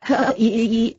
Hei,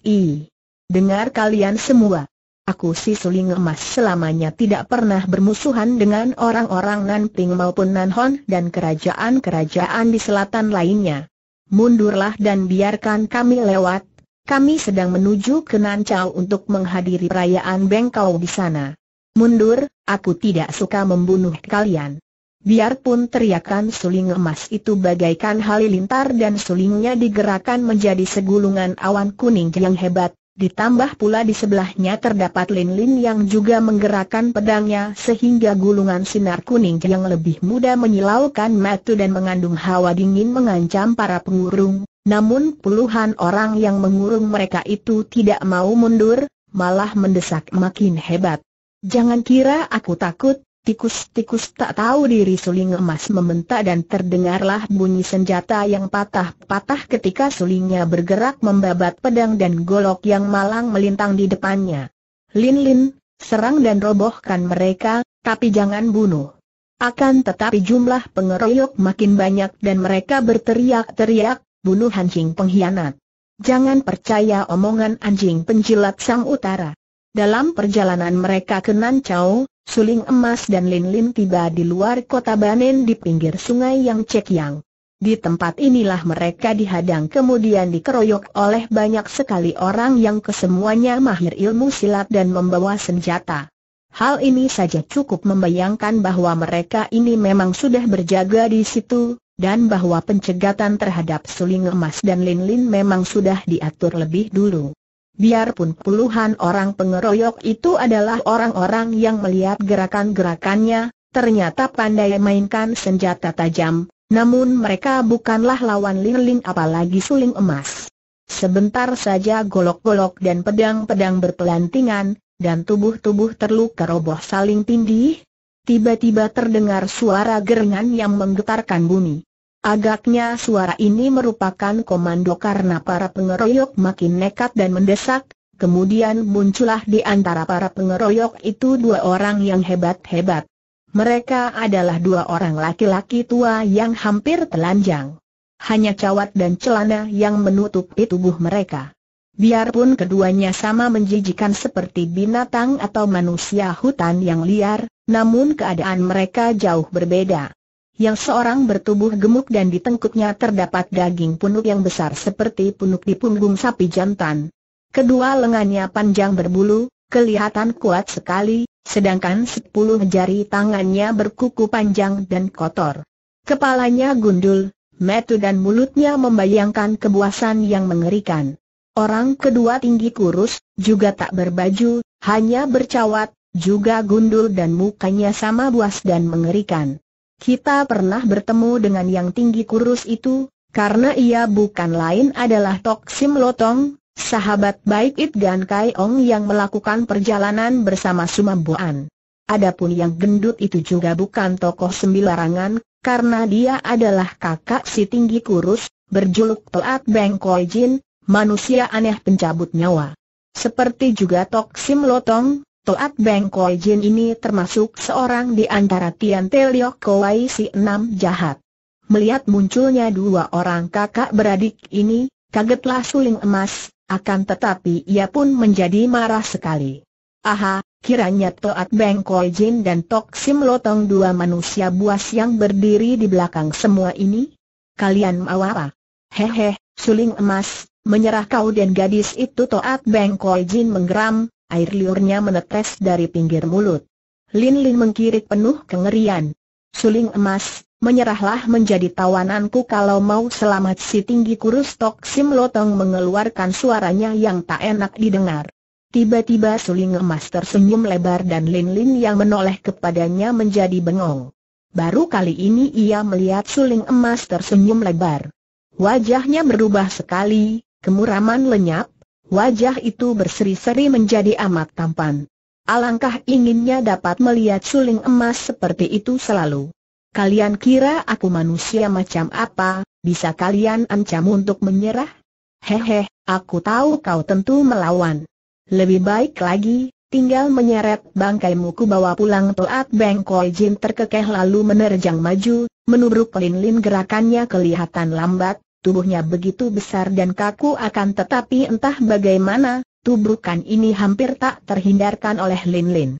dengar kalian semua. Aku si suling emas selamanya tidak pernah bermusuhan dengan orang-orang Nanping maupun Nanhon dan kerajaan-kerajaan di selatan lainnya. Mundurlah dan biarkan kami lewat, kami sedang menuju ke Nancau untuk menghadiri perayaan Bengkau di sana. Mundur, aku tidak suka membunuh kalian. Biarpun teriakan suling emas itu bagaikan halilintar dan sulingnya digerakkan menjadi segulungan awan kuning yang hebat, ditambah pula di sebelahnya terdapat lin-lin yang juga menggerakkan pedangnya sehingga gulungan sinar kuning yang lebih mudah menyilaukan matu dan mengandung hawa dingin mengancam para pengurung. Namun puluhan orang yang mengurung mereka itu tidak mau mundur, malah mendesak makin hebat. Jangan kira aku takut, Tikus-tikus tak tahu diri suling emas membentak dan terdengarlah bunyi senjata yang patah-patah ketika sulingnya bergerak membabat pedang dan golok yang malang melintang di depannya. Lin-lin, serang dan robohkan mereka, tapi jangan bunuh. Akan tetapi jumlah pengeroyok makin banyak dan mereka berteriak-teriak, bunuh anjing pengkhianat. Jangan percaya omongan anjing penjilat sang utara. Dalam perjalanan mereka ke Nancau, Suling Emas dan Lin Lin tiba di luar kota Banen di pinggir sungai yang Yang. Di tempat inilah mereka dihadang kemudian dikeroyok oleh banyak sekali orang yang kesemuanya mahir ilmu silat dan membawa senjata. Hal ini saja cukup membayangkan bahwa mereka ini memang sudah berjaga di situ, dan bahwa pencegatan terhadap suling emas dan lin-lin memang sudah diatur lebih dulu. Biarpun puluhan orang pengeroyok itu adalah orang-orang yang melihat gerakan-gerakannya, ternyata pandai mainkan senjata tajam, namun mereka bukanlah lawan lirling apalagi suling emas. Sebentar saja golok-golok dan pedang-pedang berpelantingan, dan tubuh-tubuh terluka roboh saling tindih. Tiba-tiba terdengar suara gerengan yang menggetarkan bumi. Agaknya suara ini merupakan komando karena para pengeroyok makin nekat dan mendesak, kemudian muncullah di antara para pengeroyok itu dua orang yang hebat-hebat. Mereka adalah dua orang laki-laki tua yang hampir telanjang. Hanya cawat dan celana yang menutupi tubuh mereka. Biarpun keduanya sama menjijikan seperti binatang atau manusia hutan yang liar, namun keadaan mereka jauh berbeda yang seorang bertubuh gemuk dan di tengkuknya terdapat daging punuk yang besar seperti punuk di punggung sapi jantan. Kedua lengannya panjang berbulu, kelihatan kuat sekali, sedangkan sepuluh jari tangannya berkuku panjang dan kotor. Kepalanya gundul, metu dan mulutnya membayangkan kebuasan yang mengerikan. Orang kedua tinggi kurus, juga tak berbaju, hanya bercawat, juga gundul dan mukanya sama buas dan mengerikan. Kita pernah bertemu dengan yang tinggi kurus itu, karena ia bukan lain adalah Tok Sim Lotong, sahabat baik It Gan Kai Ong yang melakukan perjalanan bersama Sumambuan. Adapun yang gendut itu juga bukan tokoh sembilarangan, karena dia adalah kakak si tinggi kurus, berjuluk Toat Beng Koi Jin, manusia aneh pencabut nyawa. Seperti juga Tok Sim Lotong, Toat Beng Koi Jin ini termasuk seorang di antara Tian Te Liok Koi si enam jahat. Melihat munculnya dua orang kakak beradik ini, kagetlah suling emas, akan tetapi ia pun menjadi marah sekali. Aha, kiranya Toat Beng Koi Jin dan Tok Sim Lotong dua manusia buas yang berdiri di belakang semua ini? Kalian mau apa? Hehe, suling emas, menyerah kau dan gadis itu Toat Beng Koi Jin menggeram, air liurnya menetes dari pinggir mulut. Lin Lin mengkirik penuh kengerian. Suling emas, menyerahlah menjadi tawananku kalau mau selamat si tinggi kurus Tok Sim Lotong mengeluarkan suaranya yang tak enak didengar. Tiba-tiba suling emas tersenyum lebar dan Lin Lin yang menoleh kepadanya menjadi bengong. Baru kali ini ia melihat suling emas tersenyum lebar. Wajahnya berubah sekali, kemuraman lenyap, Wajah itu berseri-seri menjadi amat tampan. Alangkah inginnya dapat melihat suling emas seperti itu selalu. Kalian kira aku manusia macam apa, bisa kalian ancam untuk menyerah? Hehe, aku tahu kau tentu melawan. Lebih baik lagi, tinggal menyeret bangkaimu ku bawa pulang Toat bengkoi Jin terkekeh lalu menerjang maju, menubruk lin-lin gerakannya kelihatan lambat, tubuhnya begitu besar dan kaku akan tetapi entah bagaimana, tubuhkan ini hampir tak terhindarkan oleh Lin Lin.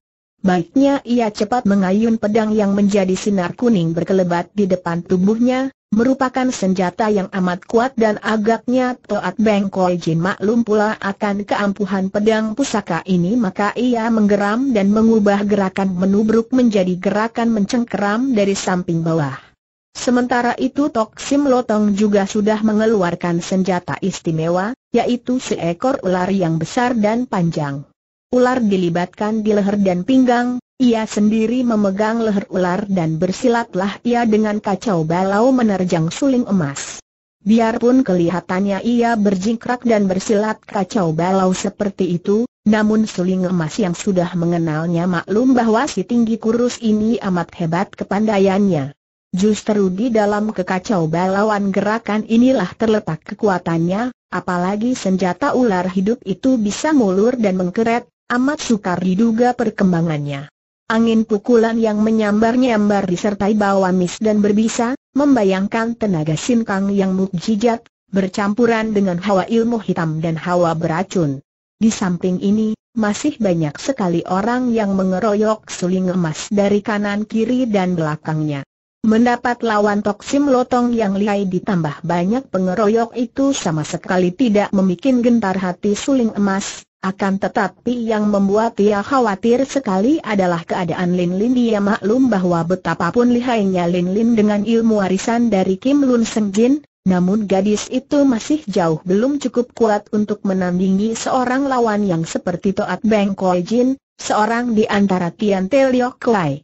Baiknya ia cepat mengayun pedang yang menjadi sinar kuning berkelebat di depan tubuhnya, merupakan senjata yang amat kuat dan agaknya Toat Beng Koi Jin maklum pula akan keampuhan pedang pusaka ini maka ia menggeram dan mengubah gerakan menubruk menjadi gerakan mencengkeram dari samping bawah. Sementara itu Tok Sim Lotong juga sudah mengeluarkan senjata istimewa, yaitu seekor ular yang besar dan panjang. Ular dilibatkan di leher dan pinggang, ia sendiri memegang leher ular dan bersilatlah ia dengan kacau balau menerjang suling emas. Biarpun kelihatannya ia berjingkrak dan bersilat kacau balau seperti itu, namun suling emas yang sudah mengenalnya maklum bahwa si tinggi kurus ini amat hebat kepandaiannya. Justru di dalam kekacau balauan gerakan inilah terletak kekuatannya, apalagi senjata ular hidup itu bisa ngulur dan mengkeret, amat sukar diduga perkembangannya. Angin pukulan yang menyambar-nyambar disertai bau amis dan berbisa, membayangkan tenaga sinkang yang mukjizat, bercampuran dengan hawa ilmu hitam dan hawa beracun. Di samping ini, masih banyak sekali orang yang mengeroyok suling emas dari kanan kiri dan belakangnya. Mendapat lawan Toksim Lotong yang lihai ditambah banyak pengeroyok itu sama sekali tidak membuat gentar hati suling emas, akan tetapi yang membuat ia khawatir sekali adalah keadaan Lin Lin Dia maklum bahwa betapapun lihainya Lin Lin dengan ilmu warisan dari Kim Lun Seng Jin Namun gadis itu masih jauh belum cukup kuat untuk menandingi seorang lawan yang seperti Toat Beng Koi Jin Seorang di antara Tian Teliok Lai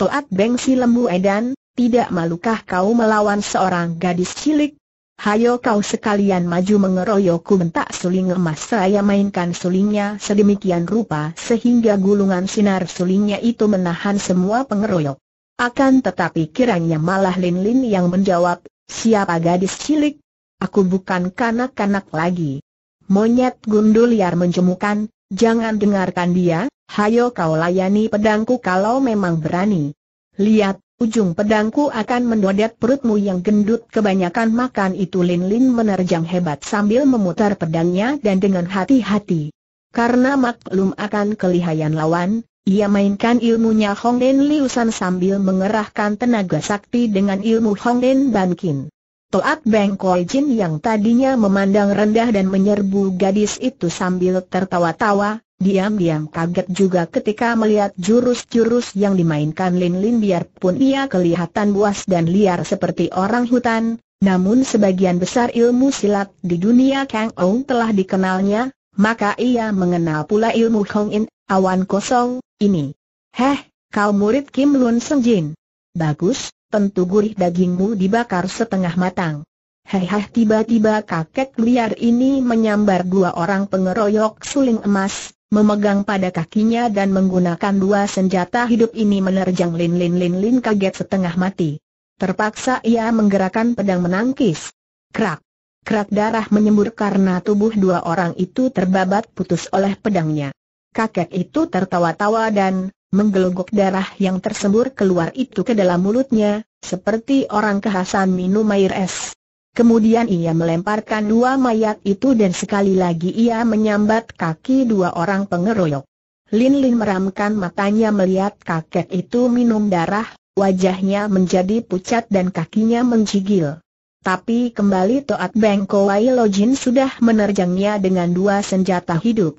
Toat Bengsi Lemu Edan, tidak malukah kau melawan seorang gadis cilik? Hayo kau sekalian maju mengeroyokku bentak suling emas saya mainkan sulingnya sedemikian rupa sehingga gulungan sinar sulingnya itu menahan semua pengeroyok. Akan tetapi kiranya malah Lin Lin yang menjawab, siapa gadis cilik? Aku bukan kanak-kanak lagi. Monyet gundul liar menjemukan, jangan dengarkan dia, Hayo kau layani pedangku kalau memang berani. Lihat, ujung pedangku akan mendodet perutmu yang gendut kebanyakan makan itu Lin Lin menerjang hebat sambil memutar pedangnya dan dengan hati-hati. Karena maklum akan kelihayan lawan, ia mainkan ilmunya Hong Hongden Liusan sambil mengerahkan tenaga sakti dengan ilmu Hong Hongden Bankin. Toat Beng Koi Jin yang tadinya memandang rendah dan menyerbu gadis itu sambil tertawa-tawa, Diam-diam kaget juga ketika melihat jurus-jurus yang dimainkan Lin Lin biarpun ia kelihatan buas dan liar seperti orang hutan, namun sebagian besar ilmu silat di dunia Kang Ong telah dikenalnya, maka ia mengenal pula ilmu Hong In, awan kosong, ini. Heh, kau murid Kim Lun Seng Jin. Bagus, tentu gurih dagingmu dibakar setengah matang. Heheh tiba-tiba kakek liar ini menyambar dua orang pengeroyok suling emas, memegang pada kakinya dan menggunakan dua senjata hidup ini menerjang Lin Lin Lin Lin kaget setengah mati. Terpaksa ia menggerakkan pedang menangkis. Krak! Krak darah menyembur karena tubuh dua orang itu terbabat putus oleh pedangnya. Kakek itu tertawa-tawa dan menggelogok darah yang tersembur keluar itu ke dalam mulutnya, seperti orang kehasan minum air es. Kemudian ia melemparkan dua mayat itu dan sekali lagi ia menyambat kaki dua orang pengeroyok. Lin Lin meramkan matanya melihat kakek itu minum darah, wajahnya menjadi pucat dan kakinya menjigil. Tapi kembali Toat Beng Kowai Jin sudah menerjangnya dengan dua senjata hidup.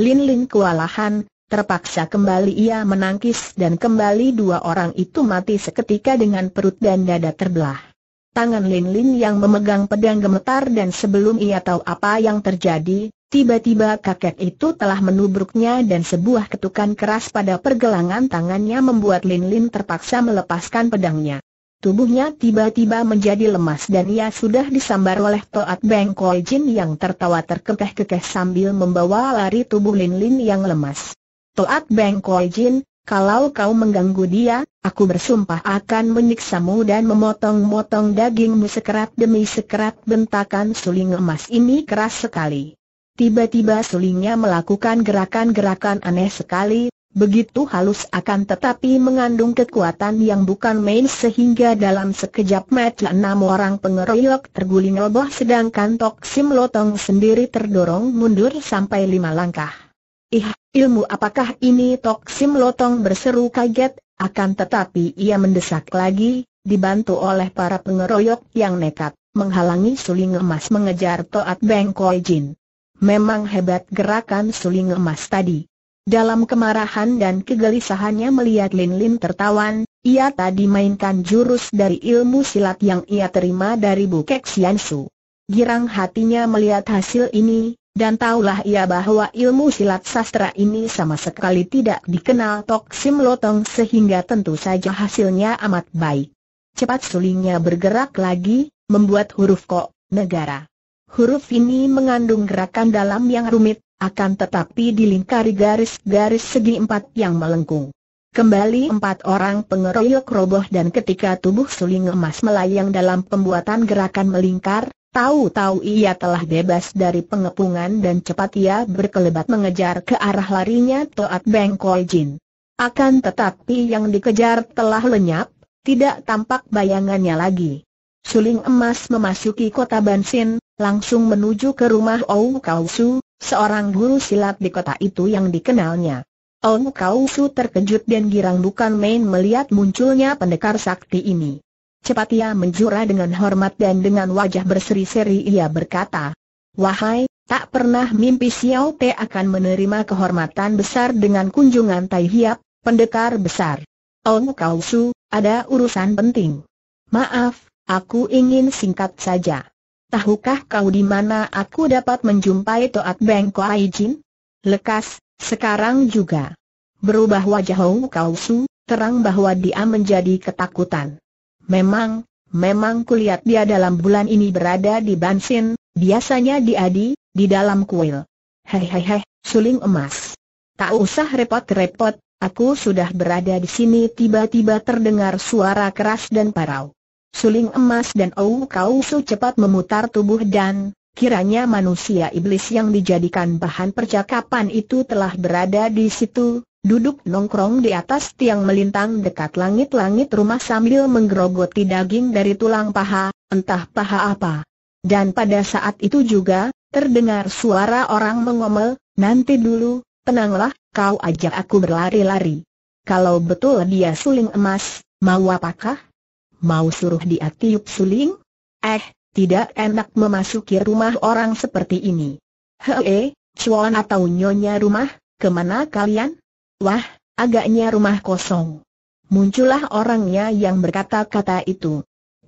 Lin Lin kewalahan, terpaksa kembali ia menangkis dan kembali dua orang itu mati seketika dengan perut dan dada terbelah. Tangan Lin Lin yang memegang pedang gemetar dan sebelum ia tahu apa yang terjadi, tiba-tiba kakek itu telah menubruknya dan sebuah ketukan keras pada pergelangan tangannya membuat Lin Lin terpaksa melepaskan pedangnya. Tubuhnya tiba-tiba menjadi lemas dan ia sudah disambar oleh Toat Beng Koi Jin yang tertawa terkekeh-kekeh sambil membawa lari tubuh Lin Lin yang lemas. Toat Beng Koi Jin, kalau kau mengganggu dia, aku bersumpah akan menyiksamu dan memotong-motong dagingmu sekerat demi sekerat bentakan suling emas ini keras sekali. Tiba-tiba sulingnya melakukan gerakan-gerakan aneh sekali, begitu halus akan tetapi mengandung kekuatan yang bukan main sehingga dalam sekejap mata enam orang pengeroyok terguling roboh sedangkan Tok Sim Lotong sendiri terdorong mundur sampai lima langkah. Ih, ilmu apakah ini Tok Sim Lotong berseru kaget, akan tetapi ia mendesak lagi, dibantu oleh para pengeroyok yang nekat, menghalangi suling emas mengejar Toat Beng Koi Jin. Memang hebat gerakan suling emas tadi. Dalam kemarahan dan kegelisahannya melihat Lin Lin tertawan, ia tadi mainkan jurus dari ilmu silat yang ia terima dari Bukek Su. Girang hatinya melihat hasil ini, dan tahulah ia bahwa ilmu silat sastra ini sama sekali tidak dikenal Tok Sim Lotong sehingga tentu saja hasilnya amat baik. Cepat sulingnya bergerak lagi, membuat huruf kok, negara. Huruf ini mengandung gerakan dalam yang rumit, akan tetapi dilingkari garis-garis segi empat yang melengkung. Kembali empat orang pengeroyok roboh dan ketika tubuh suling emas melayang dalam pembuatan gerakan melingkar, Tahu-tahu ia telah bebas dari pengepungan dan cepat ia berkelebat mengejar ke arah larinya Toat Beng Koi Jin. Akan tetapi yang dikejar telah lenyap, tidak tampak bayangannya lagi. Suling emas memasuki kota Bansin, langsung menuju ke rumah Ou Kau Su, seorang guru silat di kota itu yang dikenalnya. Ou Kau Su terkejut dan girang bukan main melihat munculnya pendekar sakti ini. Cepat ia menjura dengan hormat dan dengan wajah berseri-seri ia berkata, Wahai, tak pernah mimpi Xiao Te akan menerima kehormatan besar dengan kunjungan Tai Hiap, pendekar besar. Ong Kau Su, ada urusan penting. Maaf, aku ingin singkat saja. Tahukah kau di mana aku dapat menjumpai Toat Beng Kuai Jin? Lekas, sekarang juga. Berubah wajah Ong Kau Su, terang bahwa dia menjadi ketakutan. Memang, memang kulihat dia dalam bulan ini berada di Bansin, biasanya di Adi, di dalam kuil. Hei hei hei, suling emas. Tak usah repot-repot, aku sudah berada di sini tiba-tiba terdengar suara keras dan parau. Suling emas dan Ou Kau Su cepat memutar tubuh dan, kiranya manusia iblis yang dijadikan bahan percakapan itu telah berada di situ, duduk nongkrong di atas tiang melintang dekat langit-langit rumah sambil menggerogoti daging dari tulang paha, entah paha apa. Dan pada saat itu juga, terdengar suara orang mengomel, nanti dulu, tenanglah, kau ajak aku berlari-lari. Kalau betul dia suling emas, mau apakah? Mau suruh dia tiup suling? Eh, tidak enak memasuki rumah orang seperti ini. Hei, cuan atau nyonya rumah, kemana kalian? Wah, agaknya rumah kosong. Muncullah orangnya yang berkata-kata itu.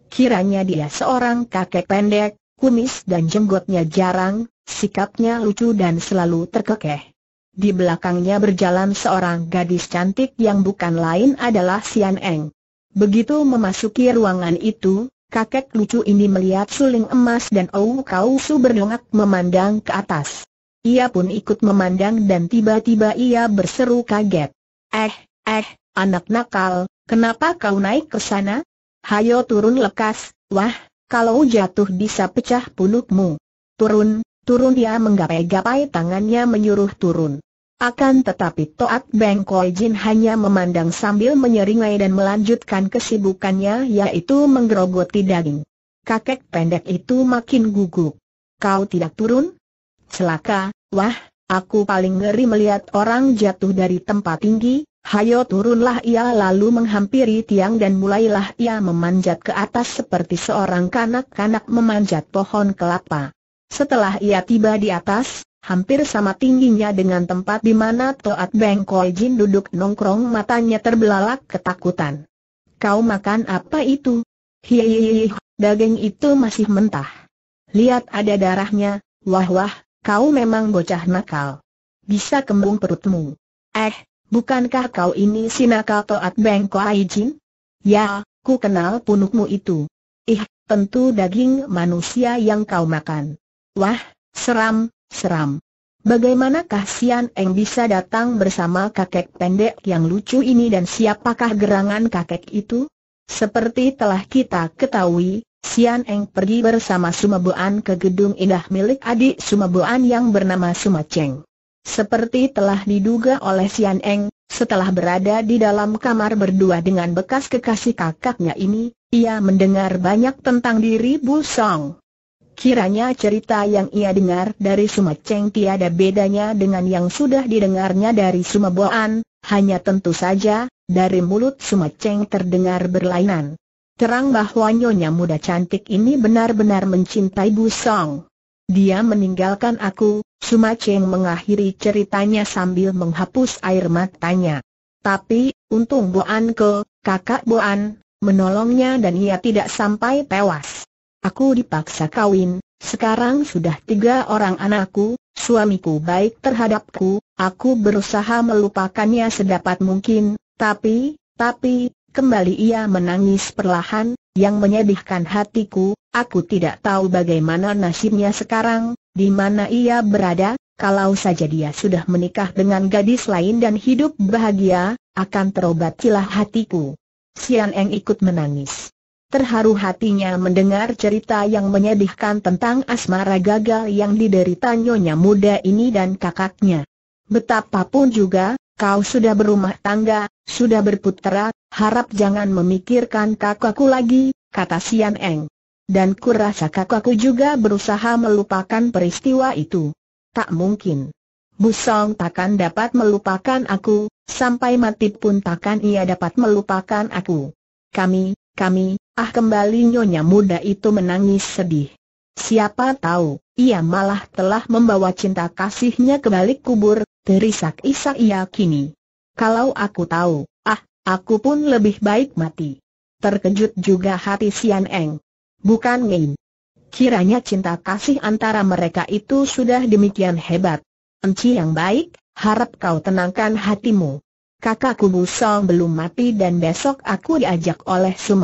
Kiranya dia seorang kakek pendek, kumis dan jenggotnya jarang, sikapnya lucu dan selalu terkekeh. Di belakangnya berjalan seorang gadis cantik yang bukan lain adalah Sian Eng. Begitu memasuki ruangan itu, kakek lucu ini melihat suling emas dan Ou Kau Su berdongak memandang ke atas. Ia pun ikut memandang dan tiba-tiba ia berseru kaget. Eh, eh, anak nakal, kenapa kau naik ke sana? Hayo turun lekas, wah, kalau jatuh bisa pecah punukmu. Turun, turun dia menggapai-gapai tangannya menyuruh turun. Akan tetapi Toat Beng Koi Jin hanya memandang sambil menyeringai dan melanjutkan kesibukannya yaitu menggerogoti daging. Kakek pendek itu makin gugup. Kau tidak turun? celaka, wah, aku paling ngeri melihat orang jatuh dari tempat tinggi, hayo turunlah ia lalu menghampiri tiang dan mulailah ia memanjat ke atas seperti seorang kanak-kanak memanjat pohon kelapa. Setelah ia tiba di atas, hampir sama tingginya dengan tempat di mana Toat Koi Jin duduk nongkrong matanya terbelalak ketakutan. Kau makan apa itu? Hihihi, daging itu masih mentah. Lihat ada darahnya, wah wah, kau memang bocah nakal. Bisa kembung perutmu. Eh, bukankah kau ini si nakal Toat bengko aijin? Ya, ku kenal punukmu itu. Ih, tentu daging manusia yang kau makan. Wah, seram, seram. Bagaimana kasihan Eng bisa datang bersama kakek pendek yang lucu ini dan siapakah gerangan kakek itu? Seperti telah kita ketahui, Sian Eng pergi bersama Sumabuan ke gedung indah milik adik Sumabuan yang bernama Sumaceng. Seperti telah diduga oleh Sian Eng, setelah berada di dalam kamar berdua dengan bekas kekasih kakaknya ini, ia mendengar banyak tentang diri Bu Song. Kiranya cerita yang ia dengar dari Sumaceng tiada bedanya dengan yang sudah didengarnya dari Sumabuan, hanya tentu saja, dari mulut Sumaceng terdengar berlainan. Terang bahwa nyonya muda cantik ini benar-benar mencintai Bu Song. Dia meninggalkan aku, Suma Cheng mengakhiri ceritanya sambil menghapus air matanya. Tapi, untung Bu ke, kakak Bu An, menolongnya dan ia tidak sampai tewas. Aku dipaksa kawin, sekarang sudah tiga orang anakku, suamiku baik terhadapku, aku berusaha melupakannya sedapat mungkin, tapi, tapi, Kembali ia menangis perlahan, yang menyedihkan hatiku, aku tidak tahu bagaimana nasibnya sekarang, di mana ia berada, kalau saja dia sudah menikah dengan gadis lain dan hidup bahagia, akan terobatilah hatiku. Sian Eng ikut menangis. Terharu hatinya mendengar cerita yang menyedihkan tentang asmara gagal yang diderita nyonya muda ini dan kakaknya. Betapapun juga, kau sudah berumah tangga, sudah berputera, Harap jangan memikirkan kakakku lagi, kata Sian Eng. Dan kurasa kakakku juga berusaha melupakan peristiwa itu. Tak mungkin. Busong takkan dapat melupakan aku, sampai mati pun takkan ia dapat melupakan aku. Kami, kami, ah kembali nyonya muda itu menangis sedih. Siapa tahu, ia malah telah membawa cinta kasihnya ke balik kubur, terisak-isak ia kini. Kalau aku tahu, Aku pun lebih baik mati. Terkejut juga hati Sian Eng. Bukan Ngin. Kiranya cinta kasih antara mereka itu sudah demikian hebat. Enci yang baik, harap kau tenangkan hatimu. Kakakku Song belum mati dan besok aku diajak oleh Chu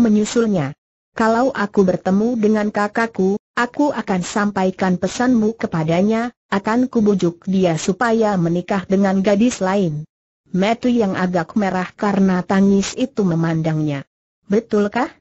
menyusulnya. Kalau aku bertemu dengan kakakku, aku akan sampaikan pesanmu kepadanya, akan kubujuk dia supaya menikah dengan gadis lain. Metu yang agak merah karena tangis itu memandangnya. Betulkah?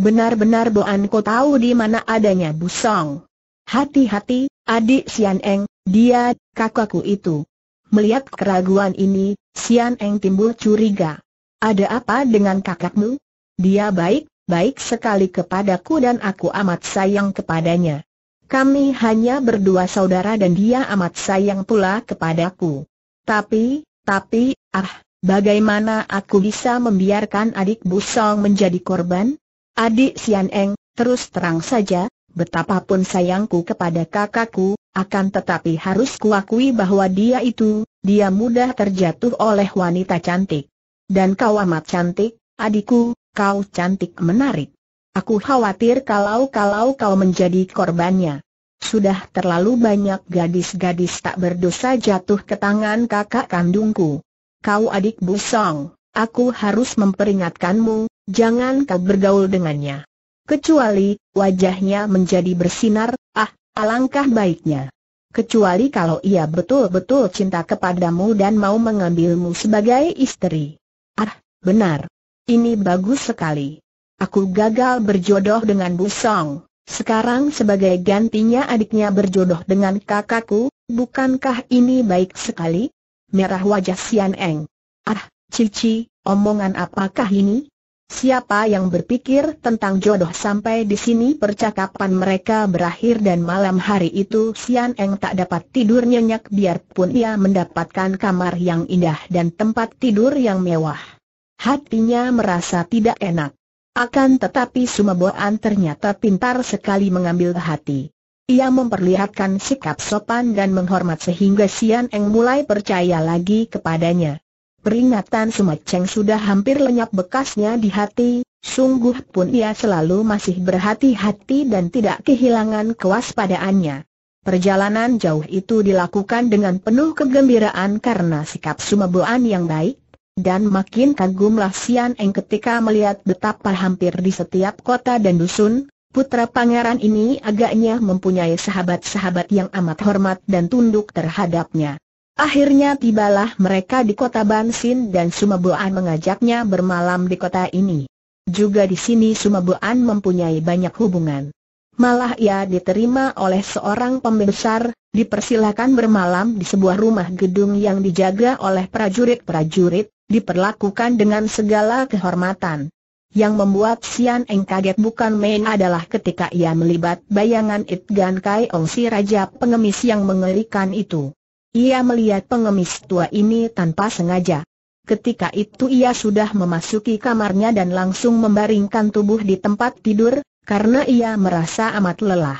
Benar-benar Boan tahu di mana adanya Busong. Hati-hati, adik Sian Eng, dia, kakakku itu. Melihat keraguan ini, Sian Eng timbul curiga. Ada apa dengan kakakmu? Dia baik, baik sekali kepadaku dan aku amat sayang kepadanya. Kami hanya berdua saudara dan dia amat sayang pula kepadaku. Tapi, tapi, ah, bagaimana aku bisa membiarkan adik Busong menjadi korban? Adik Sian Eng, terus terang saja, betapapun sayangku kepada kakakku, akan tetapi harus kuakui bahwa dia itu, dia mudah terjatuh oleh wanita cantik. Dan kau amat cantik, adikku, kau cantik menarik. Aku khawatir kalau-kalau kau menjadi korbannya. Sudah terlalu banyak gadis-gadis tak berdosa jatuh ke tangan kakak kandungku. Kau adik busong, aku harus memperingatkanmu, jangan kau bergaul dengannya. Kecuali, wajahnya menjadi bersinar, ah, alangkah baiknya. Kecuali kalau ia betul-betul cinta kepadamu dan mau mengambilmu sebagai istri. Ah, benar. Ini bagus sekali. Aku gagal berjodoh dengan busong. Sekarang sebagai gantinya adiknya berjodoh dengan kakakku, bukankah ini baik sekali? Merah wajah Sian Eng. Ah, Cici, omongan apakah ini? Siapa yang berpikir tentang jodoh sampai di sini percakapan mereka berakhir dan malam hari itu Sian Eng tak dapat tidur nyenyak biarpun ia mendapatkan kamar yang indah dan tempat tidur yang mewah. Hatinya merasa tidak enak. Akan tetapi Sumeboan ternyata pintar sekali mengambil hati. Ia memperlihatkan sikap sopan dan menghormat sehingga Sian Eng mulai percaya lagi kepadanya. Peringatan Cheng sudah hampir lenyap bekasnya di hati, sungguh pun ia selalu masih berhati-hati dan tidak kehilangan kewaspadaannya. Perjalanan jauh itu dilakukan dengan penuh kegembiraan karena sikap Sumeboan yang baik, dan makin kagumlah Sian Eng ketika melihat betapa hampir di setiap kota dan dusun, putra pangeran ini agaknya mempunyai sahabat-sahabat yang amat hormat dan tunduk terhadapnya. Akhirnya tibalah mereka di kota Bansin dan Sumabuan mengajaknya bermalam di kota ini. Juga di sini Sumabuan mempunyai banyak hubungan. Malah ia diterima oleh seorang pembesar, dipersilakan bermalam di sebuah rumah gedung yang dijaga oleh prajurit-prajurit, diperlakukan dengan segala kehormatan. Yang membuat Sian Eng kaget bukan main adalah ketika ia melibat bayangan It Gan Kai Ong si Raja pengemis yang mengerikan itu. Ia melihat pengemis tua ini tanpa sengaja. Ketika itu ia sudah memasuki kamarnya dan langsung membaringkan tubuh di tempat tidur, karena ia merasa amat lelah.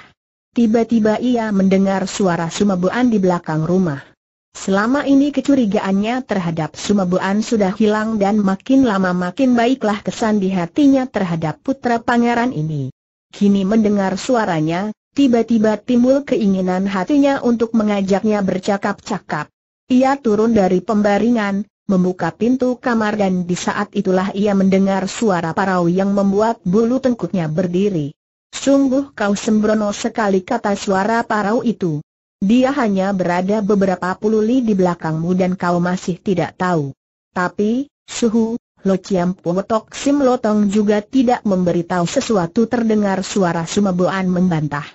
Tiba-tiba ia mendengar suara sumabuan di belakang rumah. Selama ini kecurigaannya terhadap Sumabuan sudah hilang dan makin lama makin baiklah kesan di hatinya terhadap putra pangeran ini. Kini mendengar suaranya, tiba-tiba timbul keinginan hatinya untuk mengajaknya bercakap-cakap. Ia turun dari pembaringan, membuka pintu kamar dan di saat itulah ia mendengar suara parau yang membuat bulu tengkuknya berdiri. Sungguh kau sembrono sekali kata suara parau itu. Dia hanya berada beberapa puluh li di belakangmu dan kau masih tidak tahu. Tapi, suhu, Lo ciam Puotok Sim Lotong juga tidak memberitahu sesuatu terdengar suara Sumaboan membantah.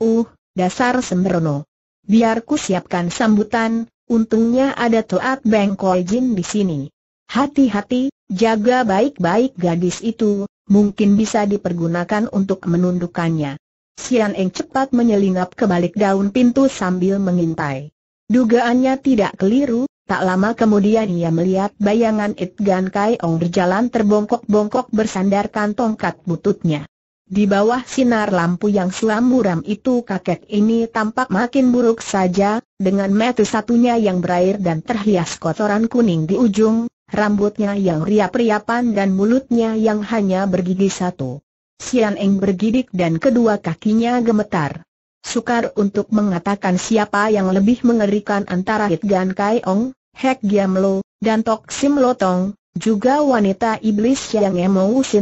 Uh, dasar sembrono. Biar ku siapkan sambutan, untungnya ada Toat bengkoi Jin di sini. Hati-hati, jaga baik-baik gadis itu, mungkin bisa dipergunakan untuk menundukkannya. Sian Eng cepat menyelinap ke balik daun pintu sambil mengintai. Dugaannya tidak keliru, tak lama kemudian ia melihat bayangan It Gan Kai Ong berjalan terbongkok-bongkok bersandarkan tongkat bututnya. Di bawah sinar lampu yang suram muram itu kakek ini tampak makin buruk saja, dengan mata satunya yang berair dan terhias kotoran kuning di ujung, rambutnya yang riap-riapan dan mulutnya yang hanya bergigi satu. Sian Eng bergidik dan kedua kakinya gemetar. Sukar untuk mengatakan siapa yang lebih mengerikan antara Hit Gan Kai Ong, Hek Giam Lo, dan Tok Sim Lotong, juga wanita iblis yang emosi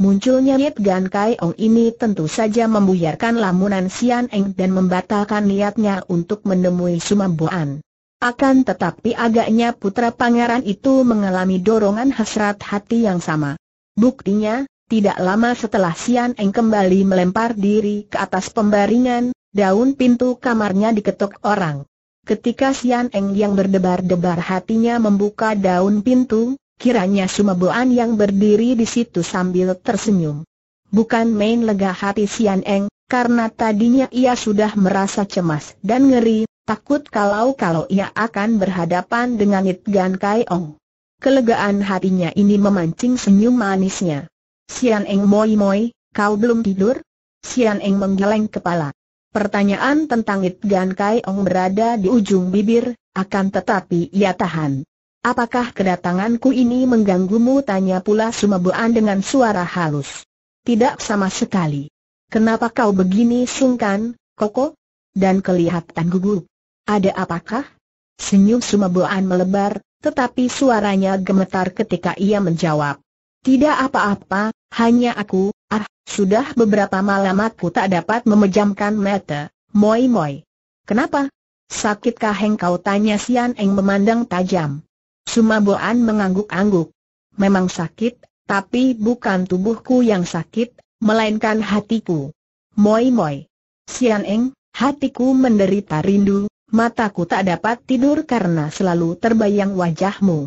Munculnya Hit Gan Kai Ong ini tentu saja membuyarkan lamunan Sian Eng dan membatalkan niatnya untuk menemui Sumamboan. Akan tetapi agaknya putra pangeran itu mengalami dorongan hasrat hati yang sama. Buktinya, tidak lama setelah Sian Eng kembali melempar diri ke atas pembaringan, daun pintu kamarnya diketuk orang. Ketika Sian Eng yang berdebar-debar hatinya membuka daun pintu, kiranya Sumeboan yang berdiri di situ sambil tersenyum. Bukan main lega hati Sian Eng, karena tadinya ia sudah merasa cemas dan ngeri, takut kalau-kalau ia akan berhadapan dengan It Gan Kai Ong. Kelegaan hatinya ini memancing senyum manisnya. Sian Eng Moi Moi, kau belum tidur? Sian Eng menggeleng kepala. Pertanyaan tentang It Gan Kai Ong berada di ujung bibir, akan tetapi ia tahan. Apakah kedatanganku ini mengganggumu? Tanya pula Sumabuan dengan suara halus. Tidak sama sekali. Kenapa kau begini sungkan, Koko? Dan kelihatan gugup. Ada apakah? Senyum Sumabuan melebar, tetapi suaranya gemetar ketika ia menjawab. Tidak apa-apa, hanya aku, ah, sudah beberapa malam aku tak dapat memejamkan mata, moi moi. Kenapa? Sakitkah kau, tanya Sian Eng memandang tajam. Sumaboan mengangguk-angguk. Memang sakit, tapi bukan tubuhku yang sakit, melainkan hatiku. Moi moi. Sian Eng, hatiku menderita rindu, mataku tak dapat tidur karena selalu terbayang wajahmu.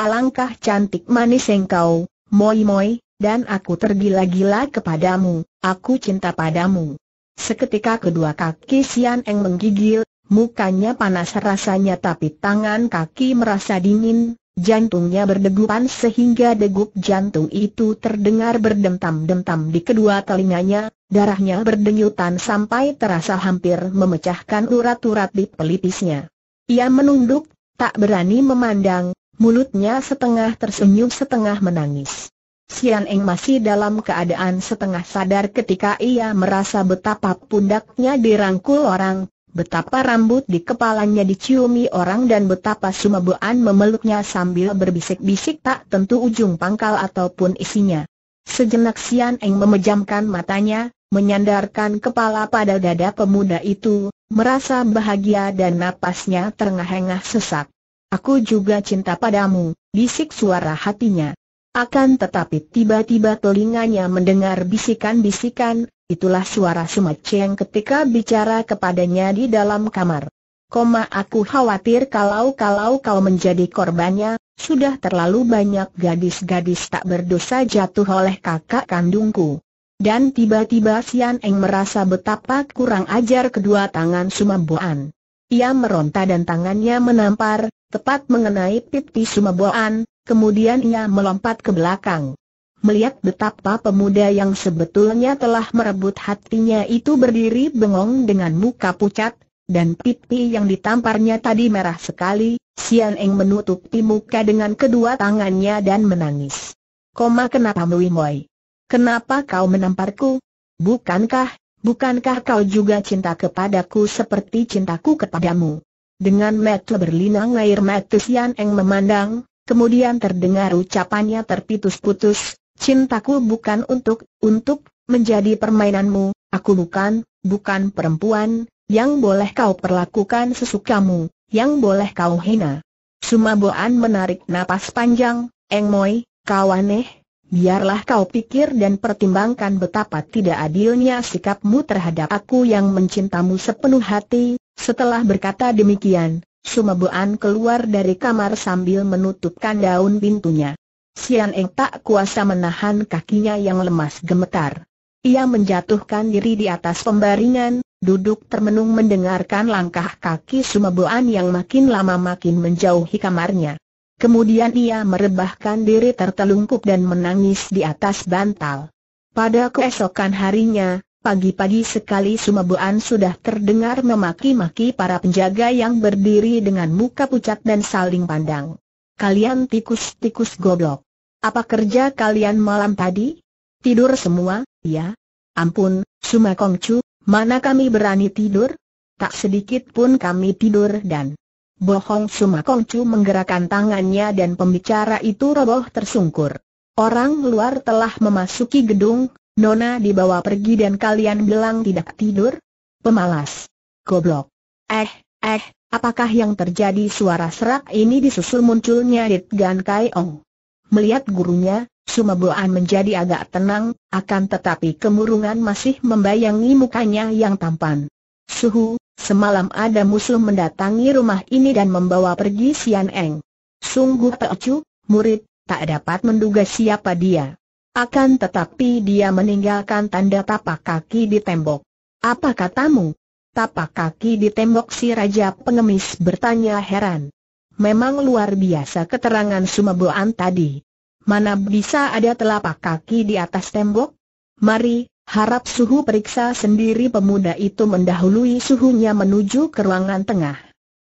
Alangkah cantik manis engkau, moi-moi, dan aku tergila-gila kepadamu, aku cinta padamu. Seketika kedua kaki Sian Eng menggigil, mukanya panas rasanya tapi tangan kaki merasa dingin, jantungnya berdegupan sehingga degup jantung itu terdengar berdentam-dentam di kedua telinganya, darahnya berdenyutan sampai terasa hampir memecahkan urat-urat di pelipisnya. Ia menunduk, tak berani memandang, mulutnya setengah tersenyum setengah menangis. Sian Eng masih dalam keadaan setengah sadar ketika ia merasa betapa pundaknya dirangkul orang, betapa rambut di kepalanya diciumi orang dan betapa Sumabuan memeluknya sambil berbisik-bisik tak tentu ujung pangkal ataupun isinya. Sejenak Sian Eng memejamkan matanya, menyandarkan kepala pada dada pemuda itu, merasa bahagia dan napasnya terengah-engah sesak. Aku juga cinta padamu, bisik suara hatinya. Akan tetapi tiba-tiba telinganya mendengar bisikan-bisikan, itulah suara Sumat ketika bicara kepadanya di dalam kamar. Koma aku khawatir kalau-kalau kau menjadi korbannya, sudah terlalu banyak gadis-gadis tak berdosa jatuh oleh kakak kandungku. Dan tiba-tiba Sian Eng merasa betapa kurang ajar kedua tangan Sumamboan. Ia meronta dan tangannya menampar, tepat mengenai pipi Sumaboan, kemudian ia melompat ke belakang. Melihat betapa pemuda yang sebetulnya telah merebut hatinya itu berdiri bengong dengan muka pucat, dan pipi yang ditamparnya tadi merah sekali, Sian Eng menutupi muka dengan kedua tangannya dan menangis. Koma kenapa Mui Mui? Kenapa kau menamparku? Bukankah, bukankah kau juga cinta kepadaku seperti cintaku kepadamu? Dengan mata berlinang air mata Sian Eng memandang, kemudian terdengar ucapannya terputus putus cintaku bukan untuk, untuk, menjadi permainanmu, aku bukan, bukan perempuan, yang boleh kau perlakukan sesukamu, yang boleh kau hina. Sumaboan menarik napas panjang, Eng Moi, kau aneh, biarlah kau pikir dan pertimbangkan betapa tidak adilnya sikapmu terhadap aku yang mencintamu sepenuh hati, setelah berkata demikian, Sumabuan keluar dari kamar sambil menutupkan daun pintunya. Sian Eng tak kuasa menahan kakinya yang lemas gemetar. Ia menjatuhkan diri di atas pembaringan, duduk termenung mendengarkan langkah kaki Sumabuan yang makin lama makin menjauhi kamarnya. Kemudian ia merebahkan diri tertelungkup dan menangis di atas bantal. Pada keesokan harinya, Pagi-pagi sekali Sumabuan sudah terdengar memaki-maki para penjaga yang berdiri dengan muka pucat dan saling pandang. Kalian tikus-tikus goblok. Apa kerja kalian malam tadi? Tidur semua, ya? Ampun, Suma Kongcu, mana kami berani tidur? Tak sedikit pun kami tidur dan... Bohong Suma Kongcu menggerakkan tangannya dan pembicara itu roboh tersungkur. Orang luar telah memasuki gedung, Nona dibawa pergi dan kalian bilang tidak tidur? Pemalas. Goblok. Eh, eh, apakah yang terjadi suara serak ini disusul munculnya Dit Gan Kai Ong. Melihat gurunya, Boan menjadi agak tenang, akan tetapi kemurungan masih membayangi mukanya yang tampan. Suhu, semalam ada musuh mendatangi rumah ini dan membawa pergi Sian Eng. Sungguh Teocu, murid, tak dapat menduga siapa dia. Akan tetapi dia meninggalkan tanda tapak kaki di tembok. Apa katamu? Tapak kaki di tembok si Raja Pengemis bertanya heran. Memang luar biasa keterangan Sumeboan tadi. Mana bisa ada telapak kaki di atas tembok? Mari, harap suhu periksa sendiri pemuda itu mendahului suhunya menuju ke ruangan tengah.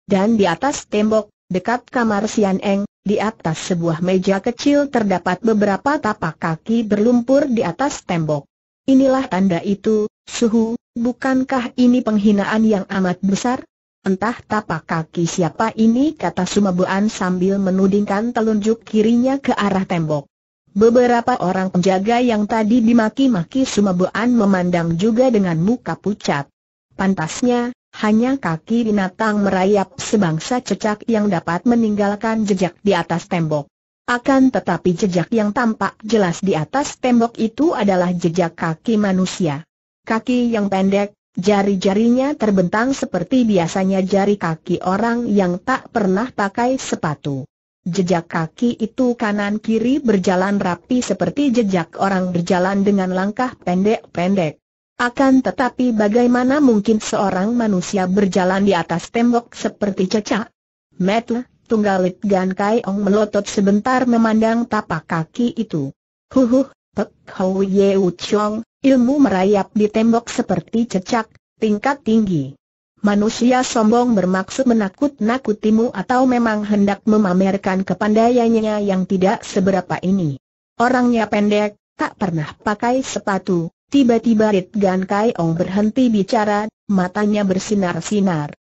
Dan di atas tembok, dekat kamar Sian Eng, di atas sebuah meja kecil terdapat beberapa tapak kaki berlumpur di atas tembok. Inilah tanda itu, suhu, bukankah ini penghinaan yang amat besar? Entah tapak kaki siapa ini kata Sumabuan sambil menudingkan telunjuk kirinya ke arah tembok. Beberapa orang penjaga yang tadi dimaki-maki Sumabuan memandang juga dengan muka pucat. Pantasnya, hanya kaki binatang merayap sebangsa cecak yang dapat meninggalkan jejak di atas tembok. Akan tetapi jejak yang tampak jelas di atas tembok itu adalah jejak kaki manusia. Kaki yang pendek, jari-jarinya terbentang seperti biasanya jari kaki orang yang tak pernah pakai sepatu. Jejak kaki itu kanan-kiri berjalan rapi seperti jejak orang berjalan dengan langkah pendek-pendek. Akan tetapi bagaimana mungkin seorang manusia berjalan di atas tembok seperti cecak? Metle, Tunggalit Gan Kai Ong melotot sebentar memandang tapak kaki itu. Huhuh, Pek Hou Ye Chong, ilmu merayap di tembok seperti cecak, tingkat tinggi. Manusia sombong bermaksud menakut-nakutimu atau memang hendak memamerkan kepandaiannya yang tidak seberapa ini. Orangnya pendek, tak pernah pakai sepatu, Tiba-tiba Rit Gan Kai Ong berhenti bicara, matanya bersinar-sinar.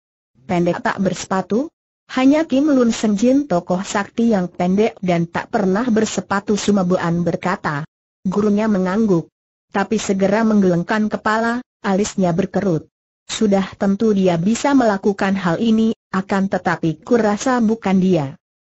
Pendek tak bersepatu? Hanya Kim Lun Jin tokoh sakti yang pendek dan tak pernah bersepatu Sumabuan berkata. Gurunya mengangguk. Tapi segera menggelengkan kepala, alisnya berkerut. Sudah tentu dia bisa melakukan hal ini, akan tetapi kurasa bukan dia.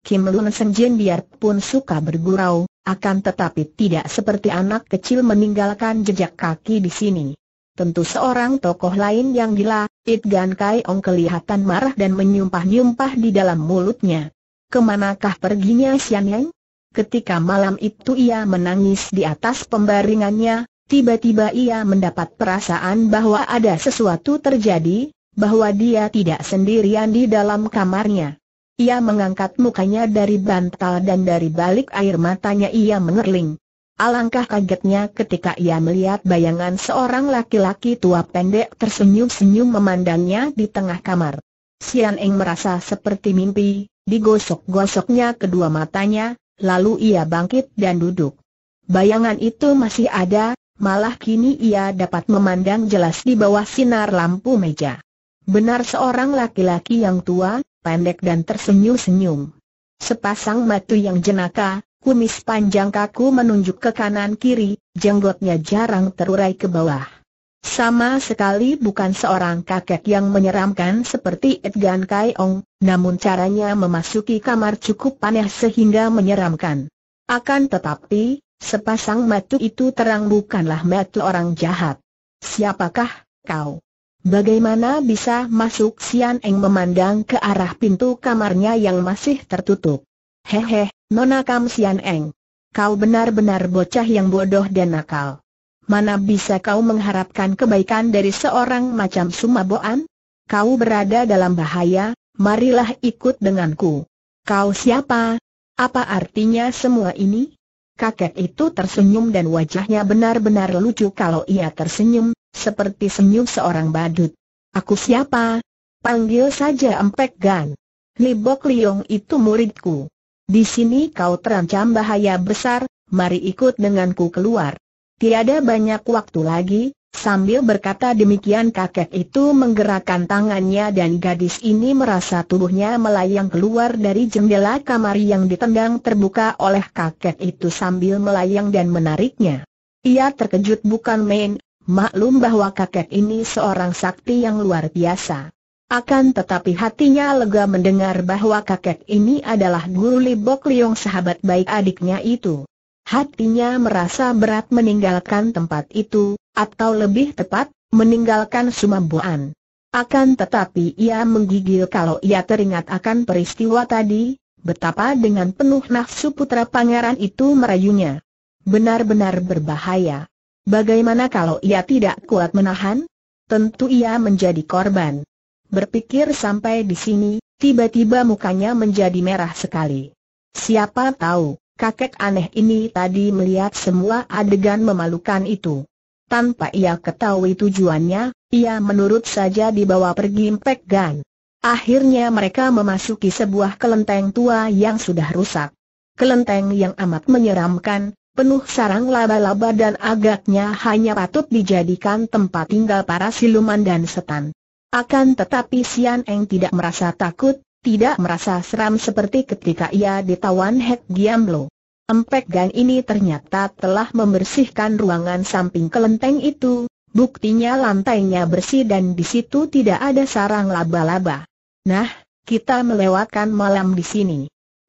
Kim Lun Jin biarpun suka bergurau, akan tetapi tidak seperti anak kecil meninggalkan jejak kaki di sini. Tentu seorang tokoh lain yang gila, It Gan Kai Ong kelihatan marah dan menyumpah-nyumpah di dalam mulutnya. Kemanakah perginya Xian Yang? Ketika malam itu ia menangis di atas pembaringannya, tiba-tiba ia mendapat perasaan bahwa ada sesuatu terjadi, bahwa dia tidak sendirian di dalam kamarnya. Ia mengangkat mukanya dari bantal dan dari balik air matanya ia mengerling. Alangkah kagetnya ketika ia melihat bayangan seorang laki-laki tua pendek tersenyum-senyum memandangnya di tengah kamar. Sian Eng merasa seperti mimpi, digosok-gosoknya kedua matanya, lalu ia bangkit dan duduk. Bayangan itu masih ada, malah kini ia dapat memandang jelas di bawah sinar lampu meja. Benar seorang laki-laki yang tua, pendek dan tersenyum-senyum. Sepasang matu yang jenaka, kumis panjang kaku menunjuk ke kanan kiri, jenggotnya jarang terurai ke bawah. Sama sekali bukan seorang kakek yang menyeramkan seperti Edgan Kaiong, namun caranya memasuki kamar cukup aneh sehingga menyeramkan. Akan tetapi, sepasang matu itu terang bukanlah matu orang jahat. Siapakah kau? Bagaimana bisa masuk Sian Eng memandang ke arah pintu kamarnya yang masih tertutup. Hehe, Nona Kam Sian Eng. Kau benar-benar bocah yang bodoh dan nakal. Mana bisa kau mengharapkan kebaikan dari seorang macam Sumaboan? Kau berada dalam bahaya, marilah ikut denganku. Kau siapa? Apa artinya semua ini? Kakek itu tersenyum dan wajahnya benar-benar lucu kalau ia tersenyum, seperti senyum seorang badut. Aku siapa? Panggil saja Empek Gan. Libok Liong itu muridku. Di sini kau terancam bahaya besar, mari ikut denganku keluar. Tiada banyak waktu lagi, sambil berkata demikian kakek itu menggerakkan tangannya dan gadis ini merasa tubuhnya melayang keluar dari jendela kamar yang ditendang terbuka oleh kakek itu sambil melayang dan menariknya. Ia terkejut bukan main, Maklum bahwa kakek ini seorang sakti yang luar biasa. Akan tetapi hatinya lega mendengar bahwa kakek ini adalah guru Libok Liong sahabat baik adiknya itu. Hatinya merasa berat meninggalkan tempat itu, atau lebih tepat, meninggalkan Sumamboan. Akan tetapi ia menggigil kalau ia teringat akan peristiwa tadi, betapa dengan penuh nafsu putra pangeran itu merayunya. Benar-benar berbahaya. Bagaimana kalau ia tidak kuat menahan? Tentu ia menjadi korban. Berpikir sampai di sini, tiba-tiba mukanya menjadi merah sekali. Siapa tahu, kakek aneh ini tadi melihat semua adegan memalukan itu. Tanpa ia ketahui tujuannya, ia menurut saja dibawa pergi Mpek Gan. Akhirnya mereka memasuki sebuah kelenteng tua yang sudah rusak. Kelenteng yang amat menyeramkan, penuh sarang laba-laba dan agaknya hanya patut dijadikan tempat tinggal para siluman dan setan. Akan tetapi Sian Eng tidak merasa takut, tidak merasa seram seperti ketika ia ditawan Hek Giamlo. Empek Gan ini ternyata telah membersihkan ruangan samping kelenteng itu, buktinya lantainya bersih dan di situ tidak ada sarang laba-laba. Nah, kita melewatkan malam di sini.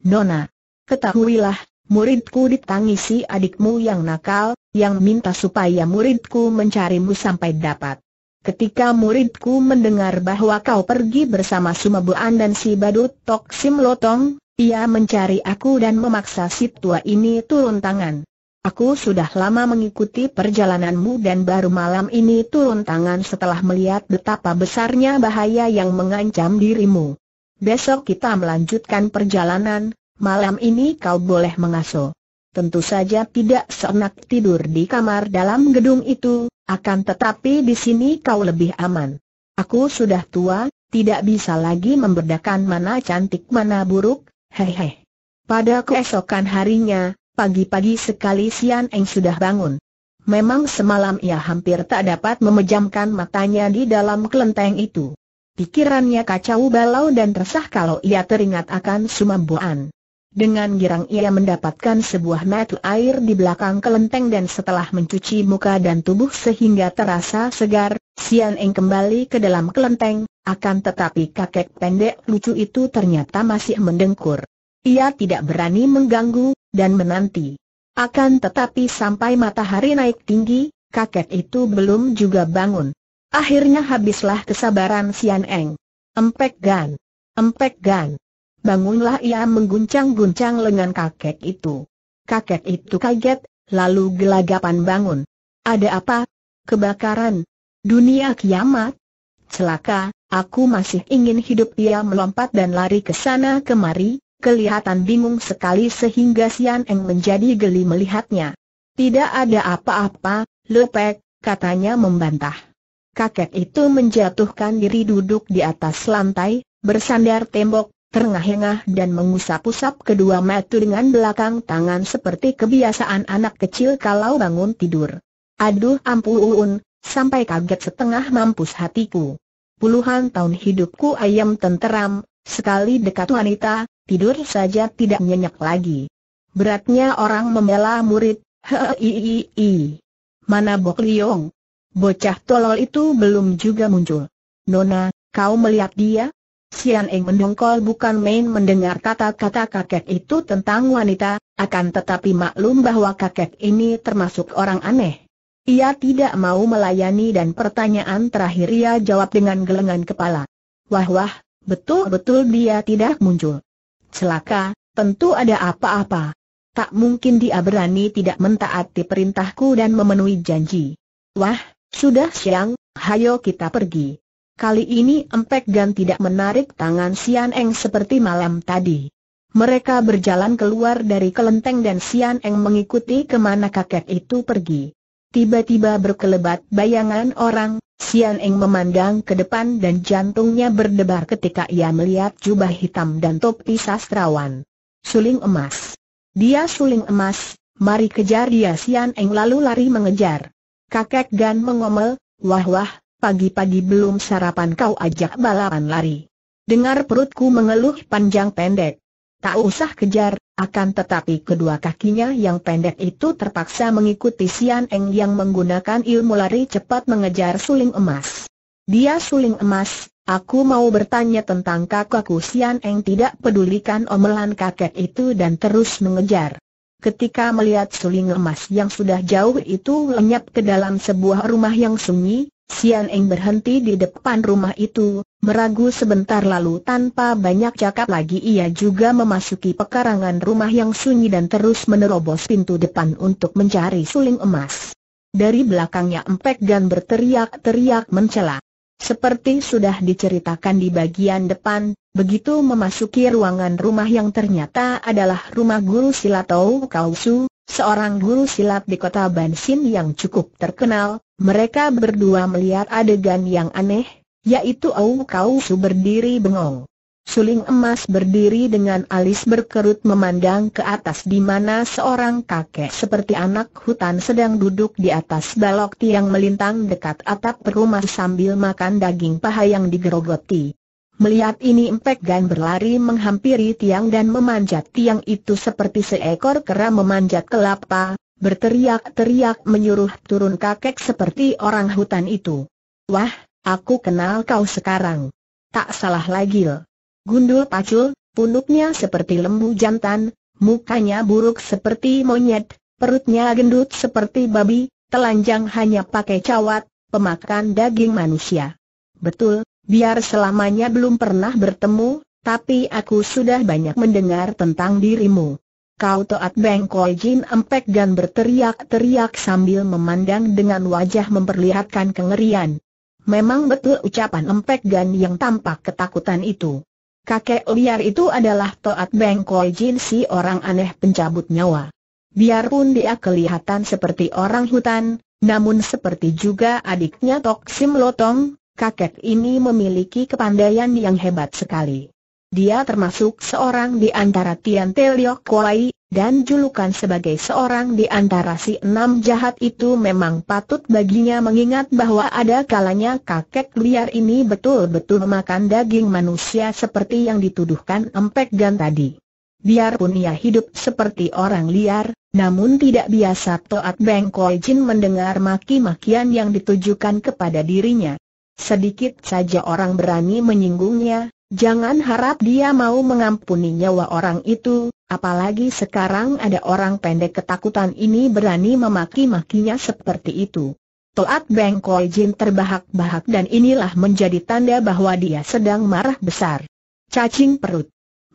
Nona, ketahuilah, Muridku ditangisi adikmu yang nakal, yang minta supaya muridku mencarimu sampai dapat. Ketika muridku mendengar bahwa kau pergi bersama Sumabuan dan si Badut Tok Sim Lotong, ia mencari aku dan memaksa si tua ini turun tangan. Aku sudah lama mengikuti perjalananmu dan baru malam ini turun tangan setelah melihat betapa besarnya bahaya yang mengancam dirimu. Besok kita melanjutkan perjalanan, malam ini kau boleh mengaso. Tentu saja tidak senak tidur di kamar dalam gedung itu, akan tetapi di sini kau lebih aman. Aku sudah tua, tidak bisa lagi memberdakan mana cantik mana buruk, hehe. Pada keesokan harinya, pagi-pagi sekali Sian Eng sudah bangun. Memang semalam ia hampir tak dapat memejamkan matanya di dalam kelenteng itu. Pikirannya kacau balau dan resah kalau ia teringat akan Sumambuan. Dengan girang ia mendapatkan sebuah matu air di belakang kelenteng dan setelah mencuci muka dan tubuh sehingga terasa segar, Sian Eng kembali ke dalam kelenteng, akan tetapi kakek pendek lucu itu ternyata masih mendengkur. Ia tidak berani mengganggu, dan menanti. Akan tetapi sampai matahari naik tinggi, kakek itu belum juga bangun. Akhirnya habislah kesabaran Sian Eng. Empek gan. Empek gan. Bangunlah ia mengguncang-guncang lengan kakek itu. Kakek itu kaget, lalu gelagapan bangun. Ada apa? Kebakaran. Dunia kiamat. Celaka, aku masih ingin hidup ia melompat dan lari ke sana kemari, kelihatan bingung sekali sehingga Sian Eng menjadi geli melihatnya. Tidak ada apa-apa, lepek, katanya membantah. Kakek itu menjatuhkan diri duduk di atas lantai, bersandar tembok, terengah-engah dan mengusap-usap kedua mata dengan belakang tangan seperti kebiasaan anak kecil kalau bangun tidur. Aduh ampun, sampai kaget setengah mampus hatiku. Puluhan tahun hidupku ayam tenteram, sekali dekat wanita, tidur saja tidak nyenyak lagi. Beratnya orang membela murid, hei Mana Bok Liong? Bocah tolol itu belum juga muncul. Nona, kau melihat dia? Sian Eng mendongkol bukan main mendengar kata-kata kakek itu tentang wanita, akan tetapi maklum bahwa kakek ini termasuk orang aneh. Ia tidak mau melayani dan pertanyaan terakhir ia jawab dengan gelengan kepala. Wah wah, betul-betul dia tidak muncul. Celaka, tentu ada apa-apa. Tak mungkin dia berani tidak mentaati perintahku dan memenuhi janji. Wah, sudah siang, hayo kita pergi. Kali ini Empek Gan tidak menarik tangan Sian Eng seperti malam tadi. Mereka berjalan keluar dari kelenteng dan Sian Eng mengikuti kemana kakek itu pergi. Tiba-tiba berkelebat bayangan orang, Sian Eng memandang ke depan dan jantungnya berdebar ketika ia melihat jubah hitam dan topi sastrawan. Suling emas. Dia suling emas, mari kejar dia Sian Eng lalu lari mengejar. Kakek Gan mengomel, wah wah, pagi-pagi belum sarapan kau ajak balapan lari. Dengar perutku mengeluh panjang pendek. Tak usah kejar, akan tetapi kedua kakinya yang pendek itu terpaksa mengikuti Sian Eng yang menggunakan ilmu lari cepat mengejar suling emas. Dia suling emas, aku mau bertanya tentang kakakku Sian Eng tidak pedulikan omelan kakek itu dan terus mengejar. Ketika melihat suling emas yang sudah jauh itu lenyap ke dalam sebuah rumah yang sunyi, Sian Eng berhenti di depan rumah itu, meragu sebentar lalu tanpa banyak cakap lagi ia juga memasuki pekarangan rumah yang sunyi dan terus menerobos pintu depan untuk mencari suling emas. Dari belakangnya Empek dan berteriak-teriak mencela. Seperti sudah diceritakan di bagian depan, begitu memasuki ruangan rumah yang ternyata adalah rumah guru Silatou Kausu, seorang guru silat di kota Bansin yang cukup terkenal, mereka berdua melihat adegan yang aneh, yaitu Au Kau Su berdiri bengong. Suling emas berdiri dengan alis berkerut memandang ke atas di mana seorang kakek seperti anak hutan sedang duduk di atas balok tiang melintang dekat atap rumah sambil makan daging paha yang digerogoti. Melihat ini Empek Gan berlari menghampiri tiang dan memanjat tiang itu seperti seekor kera memanjat kelapa, berteriak-teriak menyuruh turun kakek seperti orang hutan itu. Wah, aku kenal kau sekarang. Tak salah lagi. l. Gundul pacul, punuknya seperti lembu jantan, mukanya buruk seperti monyet, perutnya gendut seperti babi, telanjang hanya pakai cawat, pemakan daging manusia. Betul, Biar selamanya belum pernah bertemu, tapi aku sudah banyak mendengar tentang dirimu. Kau toat Bengkol Jin empek dan berteriak-teriak sambil memandang dengan wajah memperlihatkan kengerian. Memang betul ucapan empek gan yang tampak ketakutan itu. Kakek liar itu adalah toat Bengkol Jin si orang aneh pencabut nyawa. Biarpun dia kelihatan seperti orang hutan, namun seperti juga adiknya Tok Sim Lotong, kakek ini memiliki kepandaian yang hebat sekali. Dia termasuk seorang di antara Tian Te Liok Kuai, dan julukan sebagai seorang di antara si enam jahat itu memang patut baginya mengingat bahwa ada kalanya kakek liar ini betul-betul makan daging manusia seperti yang dituduhkan Empek Gan tadi. Biarpun ia hidup seperti orang liar, namun tidak biasa Toat Beng Koi Jin mendengar maki-makian yang ditujukan kepada dirinya. Sedikit saja orang berani menyinggungnya, jangan harap dia mau mengampuni nyawa orang itu, apalagi sekarang ada orang pendek ketakutan ini berani memaki-makinya seperti itu. Toat Beng Koi Jin terbahak-bahak dan inilah menjadi tanda bahwa dia sedang marah besar. Cacing perut.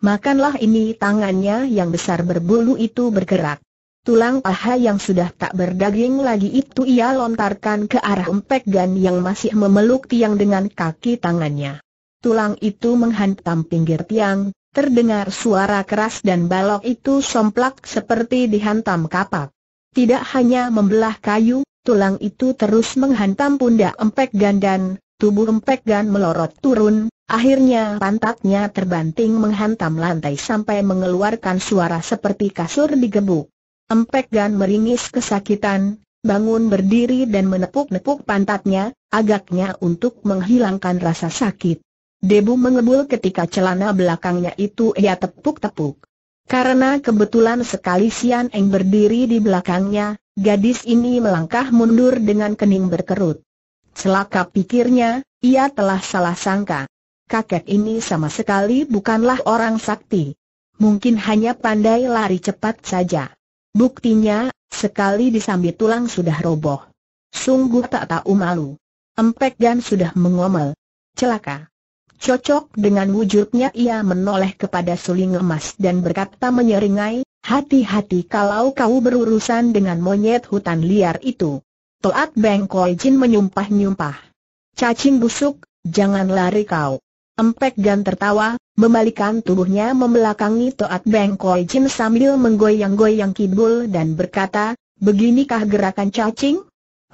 Makanlah ini tangannya yang besar berbulu itu bergerak. Tulang paha yang sudah tak berdaging lagi itu ia lontarkan ke arah empek Gan yang masih memeluk tiang dengan kaki tangannya. Tulang itu menghantam pinggir tiang, terdengar suara keras dan balok itu somplak seperti dihantam kapak. Tidak hanya membelah kayu, tulang itu terus menghantam pundak empek Gan dan tubuh empek Gan melorot turun, Akhirnya pantatnya terbanting menghantam lantai sampai mengeluarkan suara seperti kasur digebuk. Empek Gan meringis kesakitan, bangun berdiri dan menepuk-nepuk pantatnya, agaknya untuk menghilangkan rasa sakit. Debu mengebul ketika celana belakangnya itu ia tepuk-tepuk. Karena kebetulan sekali Sian Eng berdiri di belakangnya, gadis ini melangkah mundur dengan kening berkerut. Celaka pikirnya, ia telah salah sangka. Kakek ini sama sekali bukanlah orang sakti. Mungkin hanya pandai lari cepat saja. Buktinya, sekali disambit tulang sudah roboh. Sungguh tak tahu malu. Empek dan sudah mengomel. Celaka. Cocok dengan wujudnya ia menoleh kepada suling emas dan berkata menyeringai, hati-hati kalau kau berurusan dengan monyet hutan liar itu. Toat Beng Koi Jin menyumpah-nyumpah. Cacing busuk, jangan lari kau. Empek Gan tertawa, Membalikan tubuhnya membelakangi Toat Beng Koi Jin sambil menggoyang-goyang kibul dan berkata, Beginikah gerakan cacing?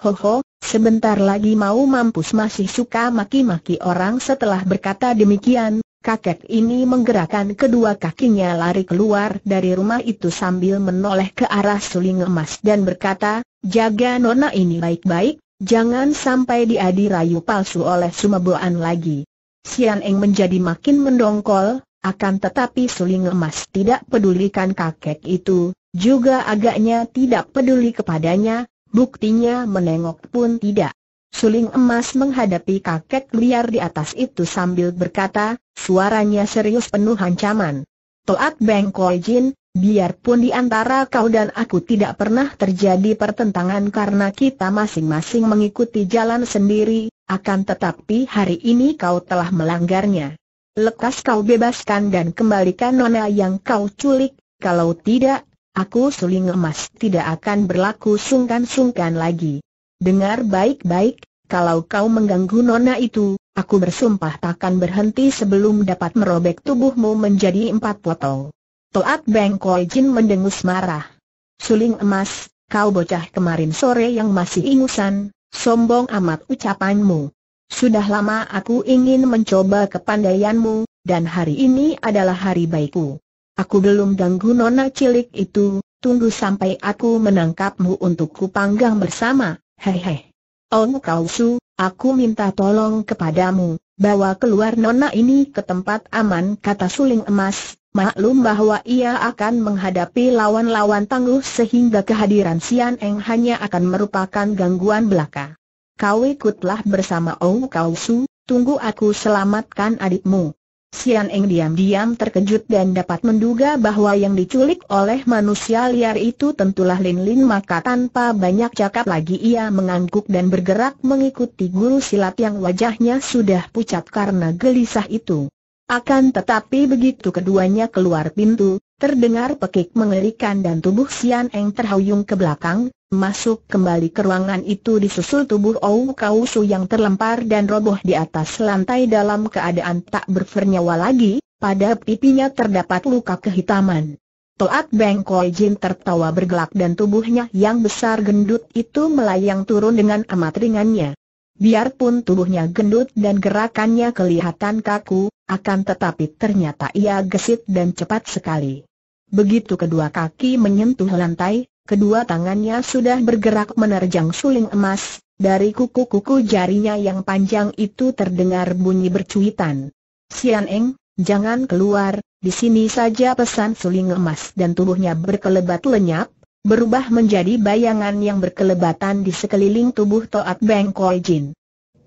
Hoho, sebentar lagi mau mampus masih suka maki-maki orang setelah berkata demikian, kakek ini menggerakkan kedua kakinya lari keluar dari rumah itu sambil menoleh ke arah suling emas dan berkata, jaga nona ini baik-baik, jangan sampai dia dirayu palsu oleh sumebuan lagi. Sian Eng menjadi makin mendongkol, akan tetapi suling emas tidak pedulikan kakek itu, juga agaknya tidak peduli kepadanya, buktinya menengok pun tidak. Suling emas menghadapi kakek liar di atas itu sambil berkata, suaranya serius penuh ancaman. Toat Beng Koi Jin, Biarpun di antara kau dan aku tidak pernah terjadi pertentangan karena kita masing-masing mengikuti jalan sendiri, akan tetapi hari ini kau telah melanggarnya. Lekas kau bebaskan dan kembalikan nona yang kau culik, kalau tidak, aku suling emas tidak akan berlaku sungkan-sungkan lagi. Dengar baik-baik, kalau kau mengganggu nona itu, aku bersumpah takkan berhenti sebelum dapat merobek tubuhmu menjadi empat potong. Toat Beng Koi Jin mendengus marah. Suling emas, kau bocah kemarin sore yang masih ingusan, sombong amat ucapanmu. Sudah lama aku ingin mencoba kepandaianmu, dan hari ini adalah hari baikku. Aku belum ganggu nona cilik itu, tunggu sampai aku menangkapmu untuk kupanggang bersama, hehe. Ong Kau Su, aku minta tolong kepadamu, bawa keluar nona ini ke tempat aman kata suling emas, Maklum bahwa ia akan menghadapi lawan-lawan tangguh sehingga kehadiran Sian Eng hanya akan merupakan gangguan belaka. Kau ikutlah bersama Ong Kau Su, tunggu aku selamatkan adikmu. Sian Eng diam-diam terkejut dan dapat menduga bahwa yang diculik oleh manusia liar itu tentulah Lin Lin maka tanpa banyak cakap lagi ia mengangguk dan bergerak mengikuti guru silat yang wajahnya sudah pucat karena gelisah itu. Akan tetapi begitu keduanya keluar pintu, terdengar pekik mengerikan dan tubuh Sian Eng terhuyung ke belakang, masuk kembali ke ruangan itu disusul tubuh Ou Kau Su yang terlempar dan roboh di atas lantai dalam keadaan tak bernyawa lagi, pada pipinya terdapat luka kehitaman. Toat Beng Koi Jin tertawa bergelak dan tubuhnya yang besar gendut itu melayang turun dengan amat ringannya. Biarpun tubuhnya gendut dan gerakannya kelihatan kaku, akan tetapi ternyata ia gesit dan cepat sekali. Begitu kedua kaki menyentuh lantai, kedua tangannya sudah bergerak menerjang suling emas, dari kuku-kuku jarinya yang panjang itu terdengar bunyi bercuitan. Sian Eng, jangan keluar, di sini saja pesan suling emas dan tubuhnya berkelebat lenyap, berubah menjadi bayangan yang berkelebatan di sekeliling tubuh Toat Beng Koi Jin.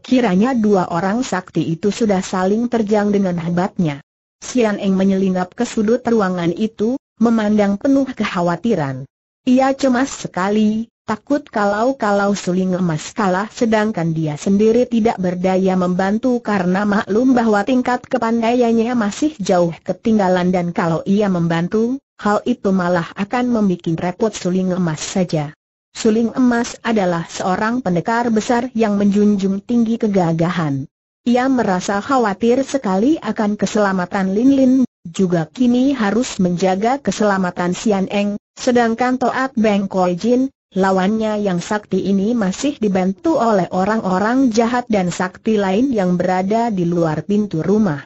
Kiranya dua orang sakti itu sudah saling terjang dengan hebatnya. Sian Eng menyelinap ke sudut ruangan itu, memandang penuh kekhawatiran. Ia cemas sekali, takut kalau-kalau suling emas kalah sedangkan dia sendiri tidak berdaya membantu karena maklum bahwa tingkat kepandaiannya masih jauh ketinggalan dan kalau ia membantu, Hal itu malah akan membuat repot suling emas saja. Suling emas adalah seorang pendekar besar yang menjunjung tinggi kegagahan. Ia merasa khawatir sekali akan keselamatan Lin Lin, juga kini harus menjaga keselamatan Sian Eng, sedangkan Toat Beng Koi Jin, lawannya yang sakti ini masih dibantu oleh orang-orang jahat dan sakti lain yang berada di luar pintu rumah.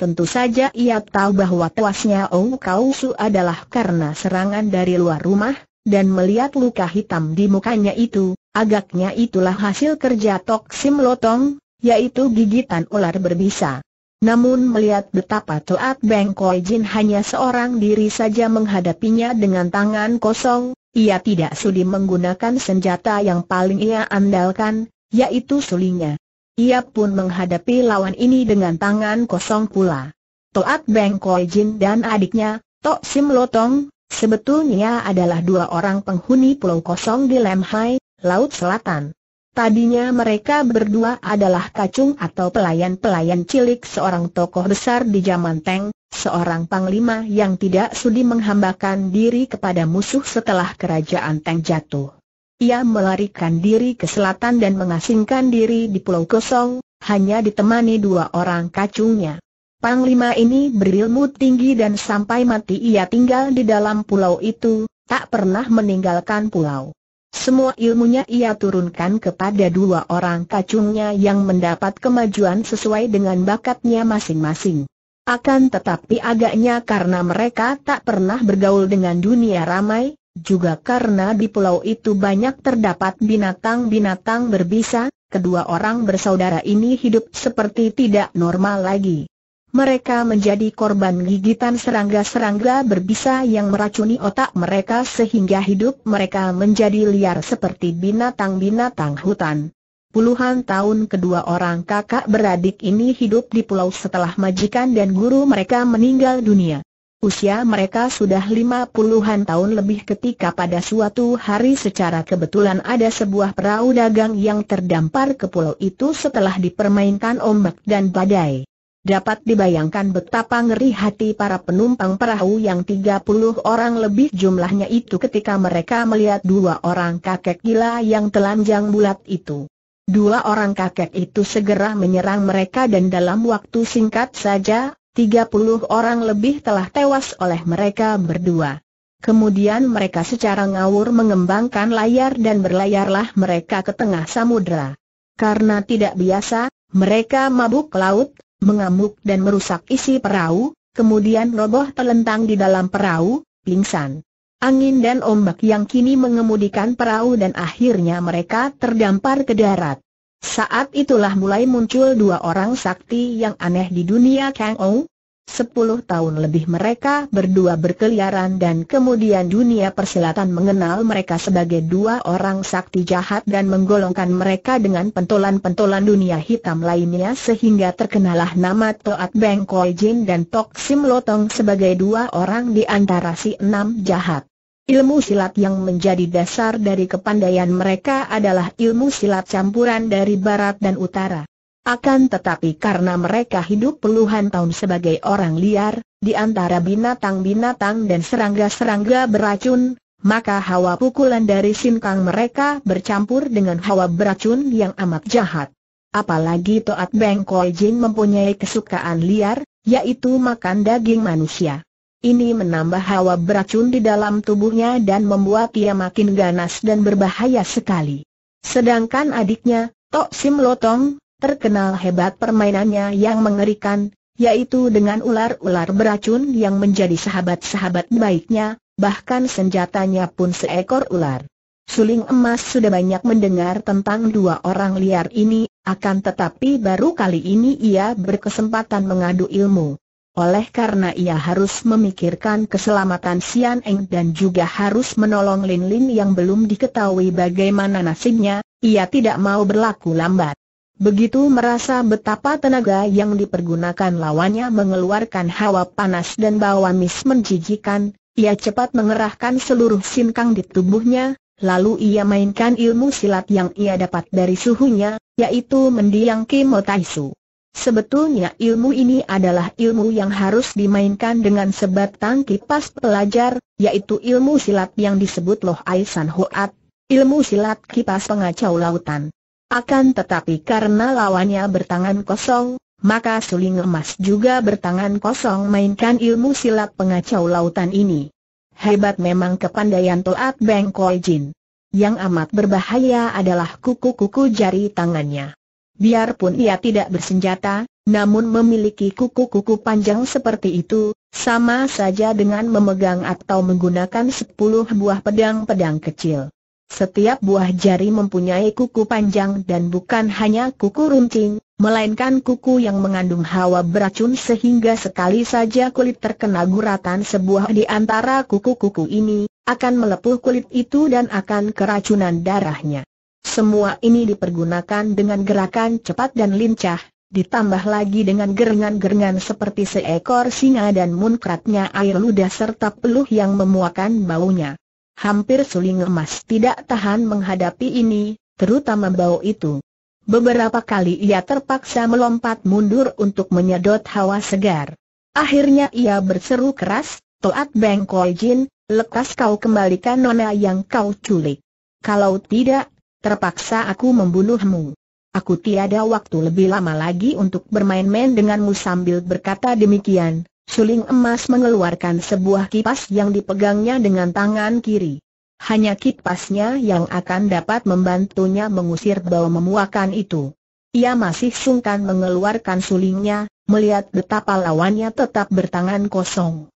Tentu saja ia tahu bahwa tewasnya Ong Kausu adalah karena serangan dari luar rumah, dan melihat luka hitam di mukanya itu, agaknya itulah hasil kerja Tok Sim Lotong, yaitu gigitan ular berbisa. Namun melihat betapa Toat Beng Koi Jin hanya seorang diri saja menghadapinya dengan tangan kosong, ia tidak sudi menggunakan senjata yang paling ia andalkan, yaitu sulingnya. Ia pun menghadapi lawan ini dengan tangan kosong pula. Toat Beng Koi Jin dan adiknya, Tok Sim Lotong, sebetulnya adalah dua orang penghuni pulau kosong di Lemhai, Laut Selatan. Tadinya mereka berdua adalah kacung atau pelayan-pelayan cilik seorang tokoh besar di zaman Teng, seorang panglima yang tidak sudi menghambakan diri kepada musuh setelah kerajaan Teng jatuh. Ia melarikan diri ke selatan dan mengasingkan diri di pulau kosong, hanya ditemani dua orang kacungnya. Panglima ini berilmu tinggi dan sampai mati ia tinggal di dalam pulau itu, tak pernah meninggalkan pulau. Semua ilmunya ia turunkan kepada dua orang kacungnya yang mendapat kemajuan sesuai dengan bakatnya masing-masing. Akan tetapi agaknya karena mereka tak pernah bergaul dengan dunia ramai, juga karena di pulau itu banyak terdapat binatang-binatang berbisa, kedua orang bersaudara ini hidup seperti tidak normal lagi. Mereka menjadi korban gigitan serangga-serangga berbisa yang meracuni otak mereka sehingga hidup mereka menjadi liar seperti binatang-binatang hutan. Puluhan tahun kedua orang kakak beradik ini hidup di pulau setelah majikan dan guru mereka meninggal dunia. Usia mereka sudah lima puluhan tahun lebih ketika pada suatu hari secara kebetulan ada sebuah perahu dagang yang terdampar ke pulau itu setelah dipermainkan ombak dan badai. Dapat dibayangkan betapa ngeri hati para penumpang perahu yang 30 orang lebih jumlahnya itu ketika mereka melihat dua orang kakek gila yang telanjang bulat itu. Dua orang kakek itu segera menyerang mereka dan dalam waktu singkat saja, 30 orang lebih telah tewas oleh mereka berdua. Kemudian mereka secara ngawur mengembangkan layar dan berlayarlah mereka ke tengah samudera. Karena tidak biasa, mereka mabuk laut, mengamuk dan merusak isi perahu, kemudian roboh telentang di dalam perahu, pingsan. Angin dan ombak yang kini mengemudikan perahu dan akhirnya mereka terdampar ke darat. Saat itulah mulai muncul dua orang sakti yang aneh di dunia Kang Ou. Sepuluh tahun lebih mereka berdua berkeliaran dan kemudian dunia persilatan mengenal mereka sebagai dua orang sakti jahat dan menggolongkan mereka dengan pentolan-pentolan dunia hitam lainnya sehingga terkenalah nama Toat Beng Koi Jin dan Tok Sim Lotong sebagai dua orang di antara si enam jahat. Ilmu silat yang menjadi dasar dari kepandaian mereka adalah ilmu silat campuran dari barat dan utara. Akan tetapi karena mereka hidup puluhan tahun sebagai orang liar, di antara binatang-binatang dan serangga-serangga beracun, maka hawa pukulan dari sinkang mereka bercampur dengan hawa beracun yang amat jahat. Apalagi Toat Beng Koi Jin mempunyai kesukaan liar, yaitu makan daging manusia. Ini menambah hawa beracun di dalam tubuhnya dan membuat ia makin ganas dan berbahaya sekali. Sedangkan adiknya, Tok Sim Lotong, terkenal hebat permainannya yang mengerikan, yaitu dengan ular-ular beracun yang menjadi sahabat-sahabat baiknya, bahkan senjatanya pun seekor ular. Suling Emas sudah banyak mendengar tentang dua orang liar ini, akan tetapi baru kali ini ia berkesempatan mengadu ilmu. Oleh karena ia harus memikirkan keselamatan Sian Eng dan juga harus menolong Lin Lin yang belum diketahui bagaimana nasibnya, ia tidak mau berlaku lambat. Begitu merasa betapa tenaga yang dipergunakan lawannya mengeluarkan hawa panas dan bau amis menjijikan, ia cepat mengerahkan seluruh sinkang di tubuhnya, lalu ia mainkan ilmu silat yang ia dapat dari suhunya, yaitu mendiang Kimo Otaisu. Sebetulnya ilmu ini adalah ilmu yang harus dimainkan dengan sebatang kipas pelajar, yaitu ilmu silat yang disebut Loh Aisan Hoat, ilmu silat kipas pengacau lautan. Akan tetapi karena lawannya bertangan kosong, maka suling emas juga bertangan kosong mainkan ilmu silat pengacau lautan ini. Hebat memang kepandaian Toat Beng Koi Jin. Yang amat berbahaya adalah kuku-kuku jari tangannya. Biarpun ia tidak bersenjata, namun memiliki kuku-kuku panjang seperti itu, sama saja dengan memegang atau menggunakan sepuluh buah pedang-pedang kecil. Setiap buah jari mempunyai kuku panjang dan bukan hanya kuku runcing, melainkan kuku yang mengandung hawa beracun sehingga sekali saja kulit terkena guratan sebuah di antara kuku-kuku ini, akan melepuh kulit itu dan akan keracunan darahnya. Semua ini dipergunakan dengan gerakan cepat dan lincah, ditambah lagi dengan gerengan-gerengan seperti seekor singa dan munkratnya air ludah serta peluh yang memuakan baunya. Hampir suling emas tidak tahan menghadapi ini, terutama bau itu. Beberapa kali ia terpaksa melompat mundur untuk menyedot hawa segar. Akhirnya ia berseru keras, Toat Bengkoi Jin, lekas kau kembalikan nona yang kau culik. Kalau tidak, terpaksa aku membunuhmu. Aku tiada waktu lebih lama lagi untuk bermain-main denganmu sambil berkata demikian. Suling emas mengeluarkan sebuah kipas yang dipegangnya dengan tangan kiri. Hanya kipasnya yang akan dapat membantunya mengusir bau memuakan itu. Ia masih sungkan mengeluarkan sulingnya, melihat betapa lawannya tetap bertangan kosong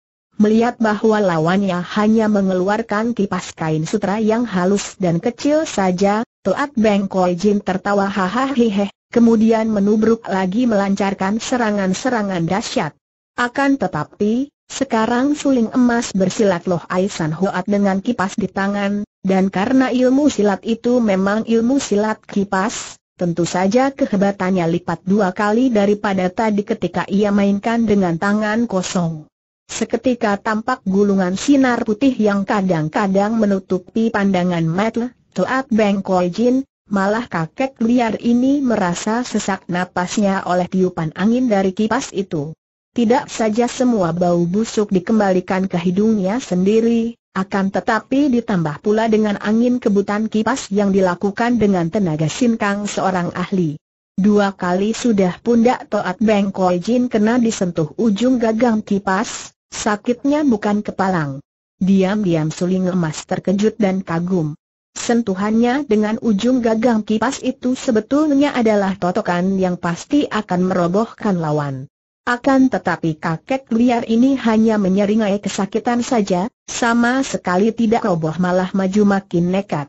melihat bahwa lawannya hanya mengeluarkan kipas kain sutra yang halus dan kecil saja, Toat Beng Koi Jin tertawa hahaha kemudian menubruk lagi melancarkan serangan-serangan dahsyat. Akan tetapi, sekarang suling emas bersilat Loh Aisan Huat dengan kipas di tangan, dan karena ilmu silat itu memang ilmu silat kipas, tentu saja kehebatannya lipat dua kali daripada tadi ketika ia mainkan dengan tangan kosong. Seketika tampak gulungan sinar putih yang kadang-kadang menutupi pandangan mata, Tuat Beng Koi Jin, malah kakek liar ini merasa sesak napasnya oleh tiupan angin dari kipas itu. Tidak saja semua bau busuk dikembalikan ke hidungnya sendiri, akan tetapi ditambah pula dengan angin kebutan kipas yang dilakukan dengan tenaga sinkang seorang ahli. Dua kali sudah pundak Toat Beng Koi Jin kena disentuh ujung gagang kipas, Sakitnya bukan kepalang. Diam-diam suling emas terkejut dan kagum. Sentuhannya dengan ujung gagang kipas itu sebetulnya adalah totokan yang pasti akan merobohkan lawan. Akan tetapi kakek liar ini hanya menyeringai kesakitan saja, sama sekali tidak roboh malah maju makin nekat.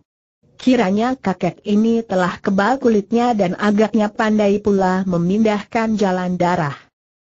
Kiranya kakek ini telah kebal kulitnya dan agaknya pandai pula memindahkan jalan darah.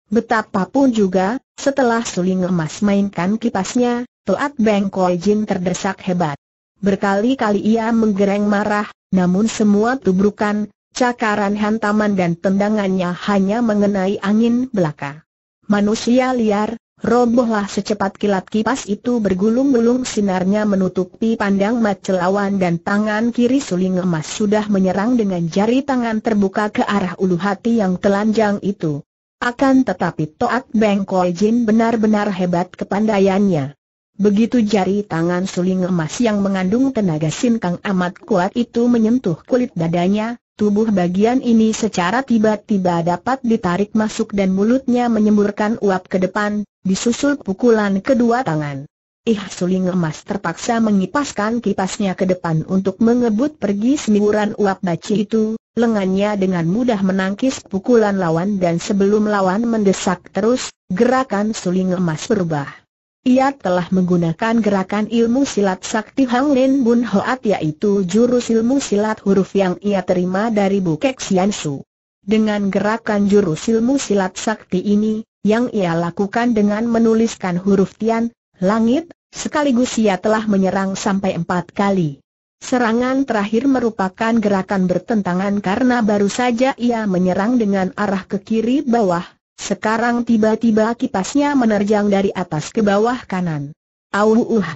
Betapapun juga, setelah suling emas mainkan kipasnya, Toat Beng Koi Jin terdesak hebat. Berkali-kali ia menggereng marah, namun semua tubrukan, cakaran hantaman dan tendangannya hanya mengenai angin belaka. Manusia liar, robohlah secepat kilat kipas itu bergulung-gulung sinarnya menutupi pandang mata lawan dan tangan kiri suling emas sudah menyerang dengan jari tangan terbuka ke arah ulu hati yang telanjang itu. Akan tetapi Toat Beng Koi Jin benar-benar hebat kepandaiannya. Begitu jari tangan suling emas yang mengandung tenaga sinkang amat kuat itu menyentuh kulit dadanya, tubuh bagian ini secara tiba-tiba dapat ditarik masuk dan mulutnya menyemburkan uap ke depan, disusul pukulan kedua tangan. Ih suling emas terpaksa mengipaskan kipasnya ke depan untuk mengebut pergi semburan uap baci itu, lengannya dengan mudah menangkis pukulan lawan dan sebelum lawan mendesak terus, gerakan suling emas berubah. Ia telah menggunakan gerakan ilmu silat sakti Hang Lin Bun Hoat yaitu jurus ilmu silat huruf yang ia terima dari Bukek Sian Su. Dengan gerakan jurus ilmu silat sakti ini, yang ia lakukan dengan menuliskan huruf Tian, langit, sekaligus ia telah menyerang sampai empat kali. Serangan terakhir merupakan gerakan bertentangan karena baru saja ia menyerang dengan arah ke kiri bawah, sekarang tiba-tiba kipasnya menerjang dari atas ke bawah kanan. Auh!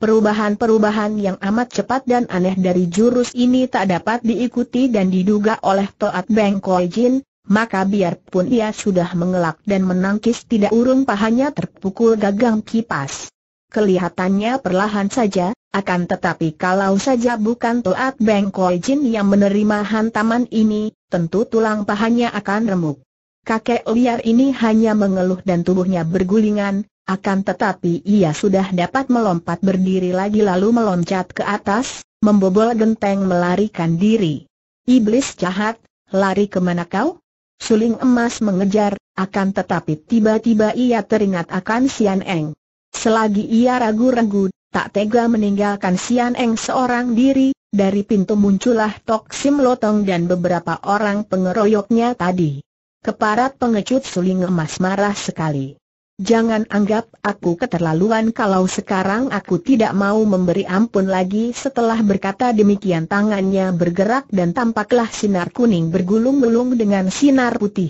Perubahan-perubahan yang amat cepat dan aneh dari jurus ini tak dapat diikuti dan diduga oleh Toat Beng Koi Jin, maka biarpun ia sudah mengelak dan menangkis tidak urung pahanya terpukul gagang kipas. Kelihatannya perlahan saja, akan tetapi kalau saja bukan Toat Beng Koi Jin yang menerima hantaman ini, tentu tulang pahanya akan remuk. Kakek liar ini hanya mengeluh dan tubuhnya bergulingan, akan tetapi ia sudah dapat melompat berdiri lagi lalu meloncat ke atas, membobol genteng melarikan diri. Iblis jahat, lari kemana kau? Suling emas mengejar, akan tetapi tiba-tiba ia teringat akan Sian Eng. Selagi ia ragu-ragu, tak tega meninggalkan Sian Eng seorang diri, dari pintu muncullah Tok Sim Lotong dan beberapa orang pengeroyoknya tadi. Keparat pengecut suling emas marah sekali. Jangan anggap aku keterlaluan kalau sekarang aku tidak mau memberi ampun lagi setelah berkata demikian tangannya bergerak dan tampaklah sinar kuning bergulung-gulung dengan sinar putih.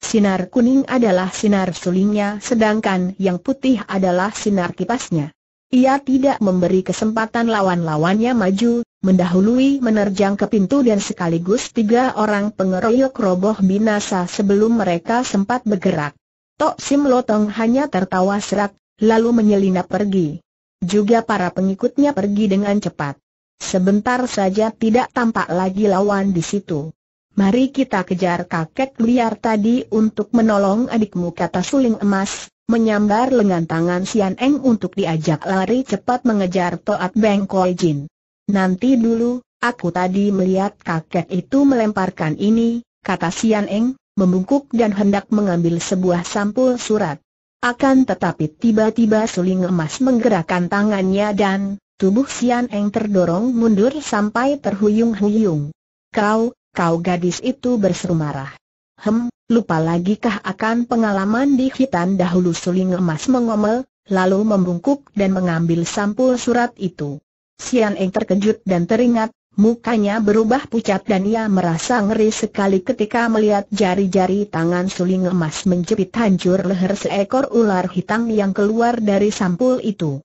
Sinar kuning adalah sinar sulingnya sedangkan yang putih adalah sinar kipasnya. Ia tidak memberi kesempatan lawan-lawannya maju, mendahului menerjang ke pintu dan sekaligus tiga orang pengeroyok roboh binasa sebelum mereka sempat bergerak. Tok Sim Lotong hanya tertawa serak, lalu menyelinap pergi. Juga para pengikutnya pergi dengan cepat. Sebentar saja tidak tampak lagi lawan di situ. Mari kita kejar kakek liar tadi untuk menolong adikmu kata suling emas, menyambar lengan tangan Sian Eng untuk diajak lari cepat mengejar Toat Beng Koi Jin. Nanti dulu, aku tadi melihat kakek itu melemparkan ini, kata Sian Eng, membungkuk dan hendak mengambil sebuah sampul surat. Akan tetapi tiba-tiba suling emas menggerakkan tangannya dan tubuh Sian Eng terdorong mundur sampai terhuyung-huyung. Kau, kau gadis itu berseru marah. Hem, lupa lagikah akan pengalaman di hitan dahulu suling emas mengomel, lalu membungkuk dan mengambil sampul surat itu. Sian Eng terkejut dan teringat, mukanya berubah pucat dan ia merasa ngeri sekali ketika melihat jari-jari tangan suling emas menjepit hancur leher seekor ular hitam yang keluar dari sampul itu.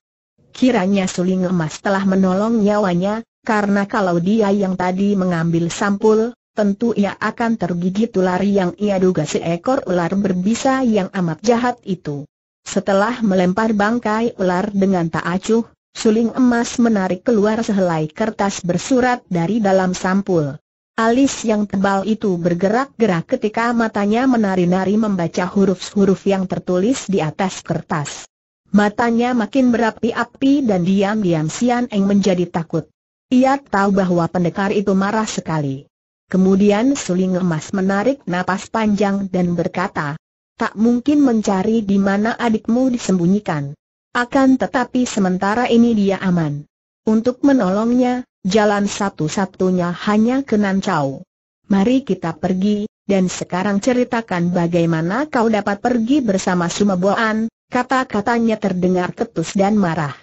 Kiranya suling emas telah menolong nyawanya, karena kalau dia yang tadi mengambil sampul, tentu ia akan tergigit ular yang ia duga seekor ular berbisa yang amat jahat itu. Setelah melempar bangkai ular dengan tak acuh, suling emas menarik keluar sehelai kertas bersurat dari dalam sampul. Alis yang tebal itu bergerak-gerak ketika matanya menari-nari membaca huruf-huruf yang tertulis di atas kertas. Matanya makin berapi-api dan diam-diam Sian Eng menjadi takut. Ia tahu bahwa pendekar itu marah sekali. Kemudian suling emas menarik napas panjang dan berkata, tak mungkin mencari di mana adikmu disembunyikan. Akan tetapi sementara ini dia aman. Untuk menolongnya, jalan satu-satunya hanya ke Nancau. Mari kita pergi, dan sekarang ceritakan bagaimana kau dapat pergi bersama Sumaboan, kata-katanya terdengar ketus dan marah.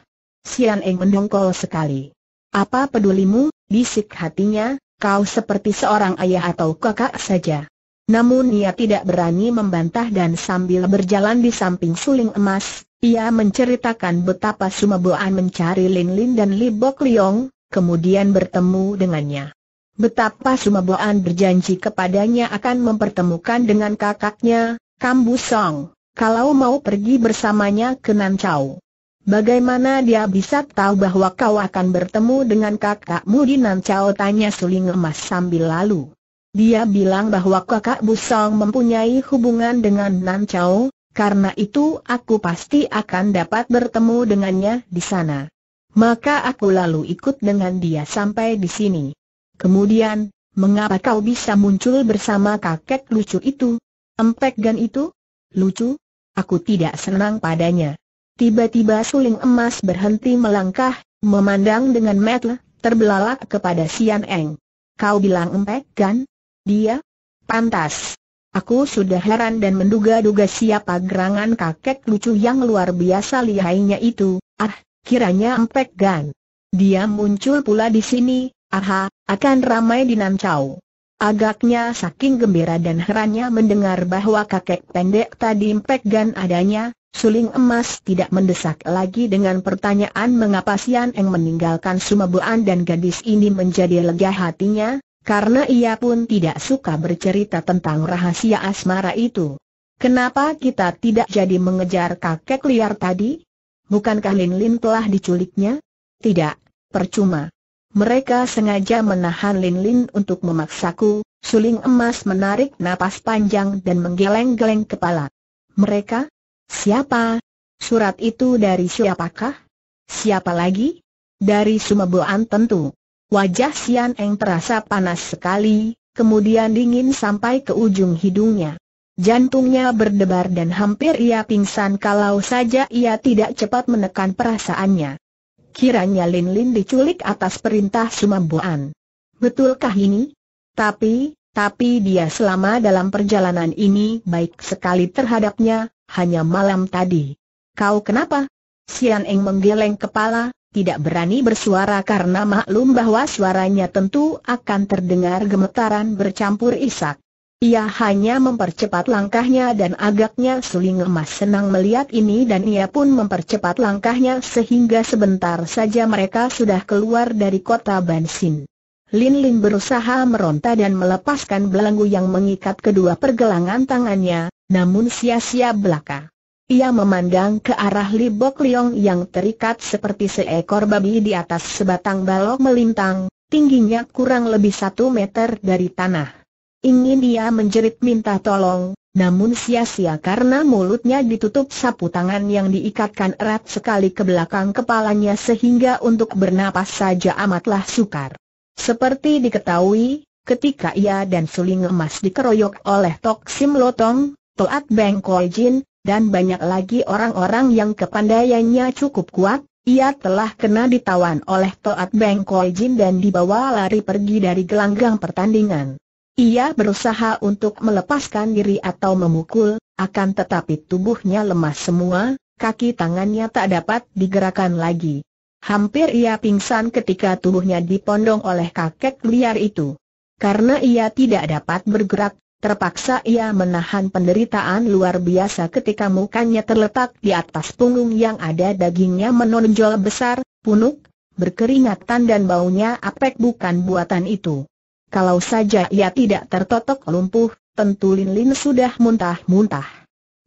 Sian Eng mendongkol sekali. Apa pedulimu, bisik hatinya, kau seperti seorang ayah atau kakak saja. Namun ia tidak berani membantah dan sambil berjalan di samping suling emas, ia menceritakan betapa Sumaboan mencari Lin Lin dan Li Bok Liong, kemudian bertemu dengannya. Betapa Sumaboan berjanji kepadanya akan mempertemukan dengan kakaknya, Kambu Song, kalau mau pergi bersamanya ke Nancau. Bagaimana dia bisa tahu bahwa kau akan bertemu dengan kakakmu di Nancao? Tanya suling emas sambil lalu. Dia bilang bahwa kakak Busong mempunyai hubungan dengan Nancao, karena itu aku pasti akan dapat bertemu dengannya di sana. Maka aku lalu ikut dengan dia sampai di sini. Kemudian, mengapa kau bisa muncul bersama kakek lucu itu? Empek gan itu? Lucu? Aku tidak senang padanya. Tiba-tiba suling emas berhenti melangkah, memandang dengan metel, terbelalak kepada Sian Eng. Kau bilang empek kan? Dia? Pantas. Aku sudah heran dan menduga-duga siapa gerangan kakek lucu yang luar biasa lihainya itu. Ah, kiranya empek gan. Dia muncul pula di sini, aha, akan ramai di Nancau. Agaknya saking gembira dan herannya mendengar bahwa kakek pendek tadi empek gan adanya, Suling emas tidak mendesak lagi dengan pertanyaan mengapa Sian Eng meninggalkan Sumabuan dan gadis ini menjadi lega hatinya, karena ia pun tidak suka bercerita tentang rahasia asmara itu. Kenapa kita tidak jadi mengejar kakek liar tadi? Bukankah Lin Lin telah diculiknya? Tidak, percuma. Mereka sengaja menahan Lin Lin untuk memaksaku, suling emas menarik napas panjang dan menggeleng-geleng kepala. Mereka? Siapa? Surat itu dari siapakah? Siapa lagi? Dari Sumeboan tentu. Wajah Sian Eng terasa panas sekali, kemudian dingin sampai ke ujung hidungnya. Jantungnya berdebar dan hampir ia pingsan kalau saja ia tidak cepat menekan perasaannya. Kiranya Lin Lin diculik atas perintah Sumeboan. Betulkah ini? Tapi, tapi dia selama dalam perjalanan ini baik sekali terhadapnya, hanya malam tadi. Kau kenapa? Sian Eng menggeleng kepala, tidak berani bersuara karena maklum bahwa suaranya tentu akan terdengar gemetaran bercampur isak. Ia hanya mempercepat langkahnya dan agaknya suling emas senang melihat ini dan ia pun mempercepat langkahnya sehingga sebentar saja mereka sudah keluar dari kota Bansin. Lin Lin berusaha meronta dan melepaskan belenggu yang mengikat kedua pergelangan tangannya, namun sia-sia belaka. Ia memandang ke arah Li Bok Leong yang terikat seperti seekor babi di atas sebatang balok melintang, tingginya kurang lebih satu meter dari tanah. Ingin dia menjerit minta tolong, namun sia-sia karena mulutnya ditutup sapu tangan yang diikatkan erat sekali ke belakang kepalanya sehingga untuk bernapas saja amatlah sukar. Seperti diketahui, ketika ia dan suling emas dikeroyok oleh Tok Sim Lotong, Toat Beng Koi Jin, dan banyak lagi orang-orang yang kepandaiannya cukup kuat, ia telah kena ditawan oleh Toat Beng Koi Jin dan dibawa lari pergi dari gelanggang pertandingan. Ia berusaha untuk melepaskan diri atau memukul, akan tetapi tubuhnya lemah semua, kaki tangannya tak dapat digerakkan lagi. Hampir ia pingsan ketika tubuhnya dipondong oleh kakek liar itu. Karena ia tidak dapat bergerak, Terpaksa ia menahan penderitaan luar biasa ketika mukanya terletak di atas punggung yang ada dagingnya menonjol besar, punuk, berkeringatan dan baunya apek bukan buatan itu. Kalau saja ia tidak tertotok lumpuh, tentu Lin Lin sudah muntah-muntah.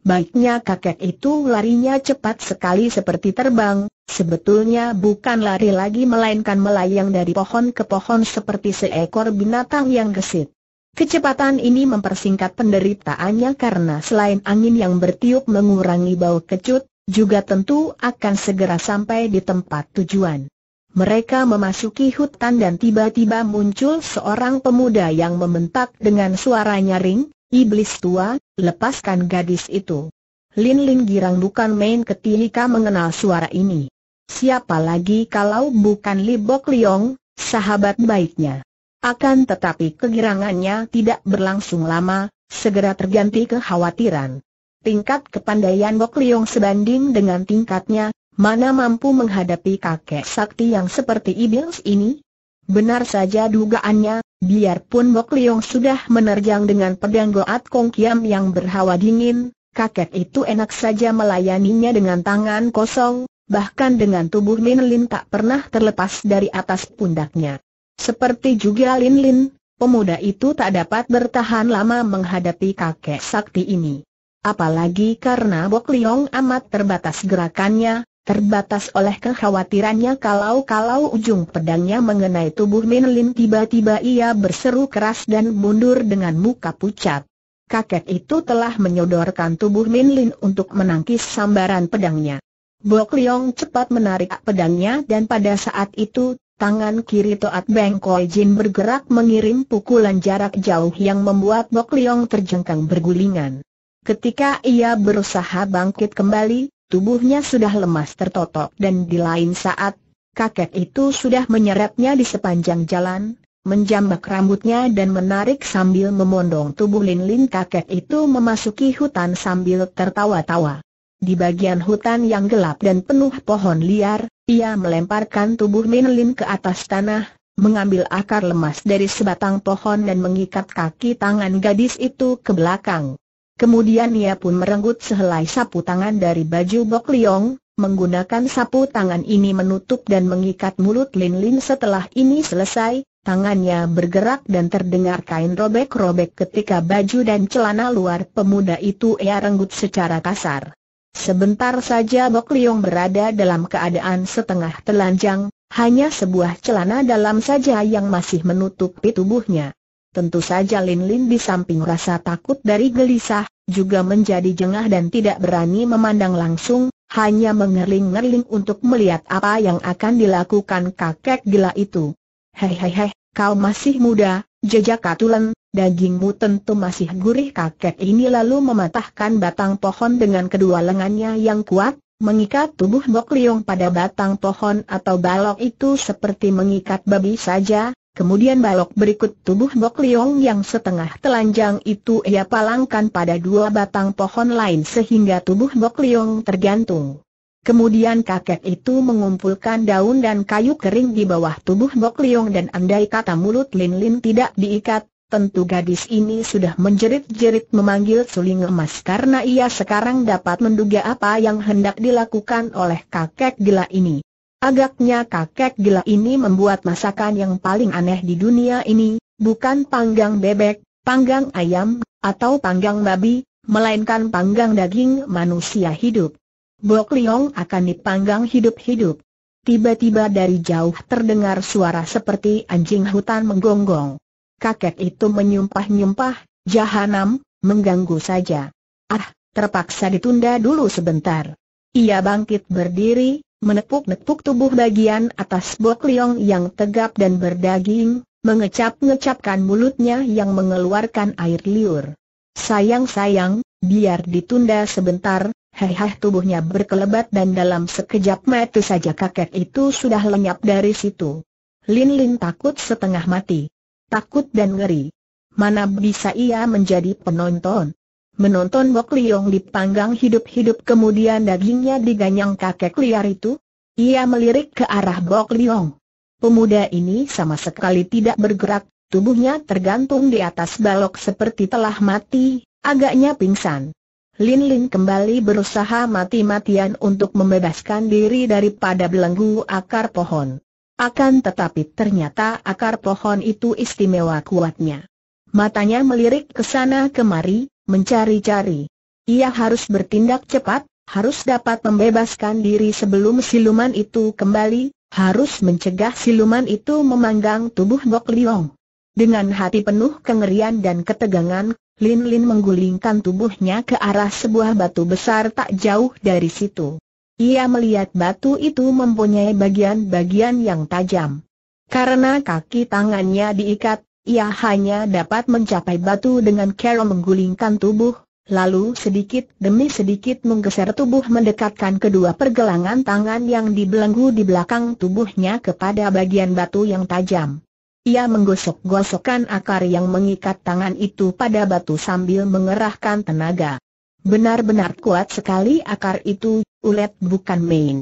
Baiknya kakek itu larinya cepat sekali seperti terbang, sebetulnya bukan lari lagi melainkan melayang dari pohon ke pohon seperti seekor binatang yang gesit. Kecepatan ini mempersingkat penderitaannya karena selain angin yang bertiup mengurangi bau kecut, juga tentu akan segera sampai di tempat tujuan. Mereka memasuki hutan dan tiba-tiba muncul seorang pemuda yang membentak dengan suara nyaring, Iblis tua, lepaskan gadis itu. Lin Lin girang bukan main ketika mengenal suara ini. Siapa lagi kalau bukan Li Bok Liong, sahabat baiknya. Akan tetapi kegirangannya tidak berlangsung lama, segera terganti kekhawatiran. Tingkat kepandaian Bok Liong sebanding dengan tingkatnya, mana mampu menghadapi kakek sakti yang seperti iblis ini? Benar saja dugaannya, biarpun Bok Liong sudah menerjang dengan pedang Goat Kong Kiam yang berhawa dingin, kakek itu enak saja melayaninya dengan tangan kosong, bahkan dengan tubuh Min Lin tak pernah terlepas dari atas pundaknya. Seperti juga Lin Lin, pemuda itu tak dapat bertahan lama menghadapi kakek sakti ini. Apalagi karena Bok Liong amat terbatas gerakannya, terbatas oleh kekhawatirannya kalau-kalau ujung pedangnya mengenai tubuh Min Lin tiba-tiba ia berseru keras dan mundur dengan muka pucat. Kakek itu telah menyodorkan tubuh Min Lin untuk menangkis sambaran pedangnya. Bok Liong cepat menarik pedangnya dan pada saat itu Tangan kiri Toat Beng Koi Jin bergerak mengirim pukulan jarak jauh yang membuat Bok Leong terjengkang bergulingan. Ketika ia berusaha bangkit kembali, tubuhnya sudah lemas tertotok dan di lain saat, kakek itu sudah menyeretnya di sepanjang jalan, menjambak rambutnya dan menarik sambil memondong tubuh lin-lin kakek itu memasuki hutan sambil tertawa-tawa. Di bagian hutan yang gelap dan penuh pohon liar, ia melemparkan tubuh Min ke atas tanah, mengambil akar lemas dari sebatang pohon dan mengikat kaki tangan gadis itu ke belakang. Kemudian ia pun merenggut sehelai sapu tangan dari baju Bok Liong, menggunakan sapu tangan ini menutup dan mengikat mulut Lin Lin setelah ini selesai, tangannya bergerak dan terdengar kain robek-robek ketika baju dan celana luar pemuda itu ia renggut secara kasar. Sebentar saja Bok Liong berada dalam keadaan setengah telanjang, hanya sebuah celana dalam saja yang masih menutupi tubuhnya. Tentu saja Lin Lin di samping rasa takut dari gelisah, juga menjadi jengah dan tidak berani memandang langsung, hanya mengerling-ngerling untuk melihat apa yang akan dilakukan kakek gila itu. Hei hei hei, kau masih muda, jejak Katulen, Dagingmu tentu masih gurih kakek ini lalu mematahkan batang pohon dengan kedua lengannya yang kuat, mengikat tubuh Bok Liung pada batang pohon atau balok itu seperti mengikat babi saja, kemudian balok berikut tubuh Bok Liong yang setengah telanjang itu ia palangkan pada dua batang pohon lain sehingga tubuh Bok Liong tergantung. Kemudian kakek itu mengumpulkan daun dan kayu kering di bawah tubuh Bok Liong dan andai kata mulut Lin Lin tidak diikat, Tentu gadis ini sudah menjerit-jerit memanggil suling emas karena ia sekarang dapat menduga apa yang hendak dilakukan oleh kakek gila ini. Agaknya kakek gila ini membuat masakan yang paling aneh di dunia ini, bukan panggang bebek, panggang ayam, atau panggang babi, melainkan panggang daging manusia hidup. Bok Leong akan dipanggang hidup-hidup. Tiba-tiba dari jauh terdengar suara seperti anjing hutan menggonggong kakek itu menyumpah-nyumpah, jahanam, mengganggu saja. Ah, terpaksa ditunda dulu sebentar. Ia bangkit berdiri, menepuk-nepuk tubuh bagian atas Bok Liong yang tegap dan berdaging, mengecap-ngecapkan mulutnya yang mengeluarkan air liur. Sayang-sayang, biar ditunda sebentar, heheh tubuhnya berkelebat dan dalam sekejap metu saja kakek itu sudah lenyap dari situ. Lin Lin takut setengah mati takut dan ngeri. Mana bisa ia menjadi penonton? Menonton Bok Liong dipanggang hidup-hidup kemudian dagingnya diganyang kakek liar itu? Ia melirik ke arah Bok Liong. Pemuda ini sama sekali tidak bergerak, tubuhnya tergantung di atas balok seperti telah mati, agaknya pingsan. Lin Lin kembali berusaha mati-matian untuk membebaskan diri daripada belenggu akar pohon. Akan tetapi ternyata akar pohon itu istimewa kuatnya. Matanya melirik ke sana kemari, mencari-cari. Ia harus bertindak cepat, harus dapat membebaskan diri sebelum siluman itu kembali, harus mencegah siluman itu memanggang tubuh Gok Liong. Dengan hati penuh kengerian dan ketegangan, Lin Lin menggulingkan tubuhnya ke arah sebuah batu besar tak jauh dari situ. Ia melihat batu itu mempunyai bagian-bagian yang tajam. Karena kaki tangannya diikat, ia hanya dapat mencapai batu dengan cara menggulingkan tubuh, lalu sedikit demi sedikit menggeser tubuh mendekatkan kedua pergelangan tangan yang dibelenggu di belakang tubuhnya kepada bagian batu yang tajam. Ia menggosok-gosokkan akar yang mengikat tangan itu pada batu sambil mengerahkan tenaga. Benar-benar kuat sekali akar itu, ulet bukan main.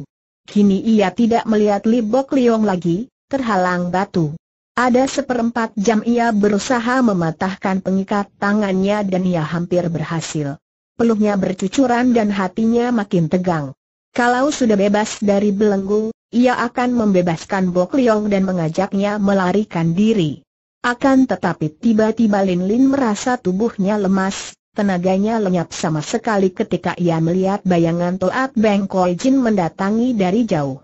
Kini ia tidak melihat Libok Liong lagi, terhalang batu. Ada seperempat jam ia berusaha mematahkan pengikat tangannya dan ia hampir berhasil. Peluhnya bercucuran dan hatinya makin tegang. Kalau sudah bebas dari belenggu, ia akan membebaskan Bok Liong dan mengajaknya melarikan diri. Akan tetapi tiba-tiba Lin Lin merasa tubuhnya lemas, Tenaganya lenyap sama sekali ketika ia melihat bayangan Toat Beng Koi Jin mendatangi dari jauh.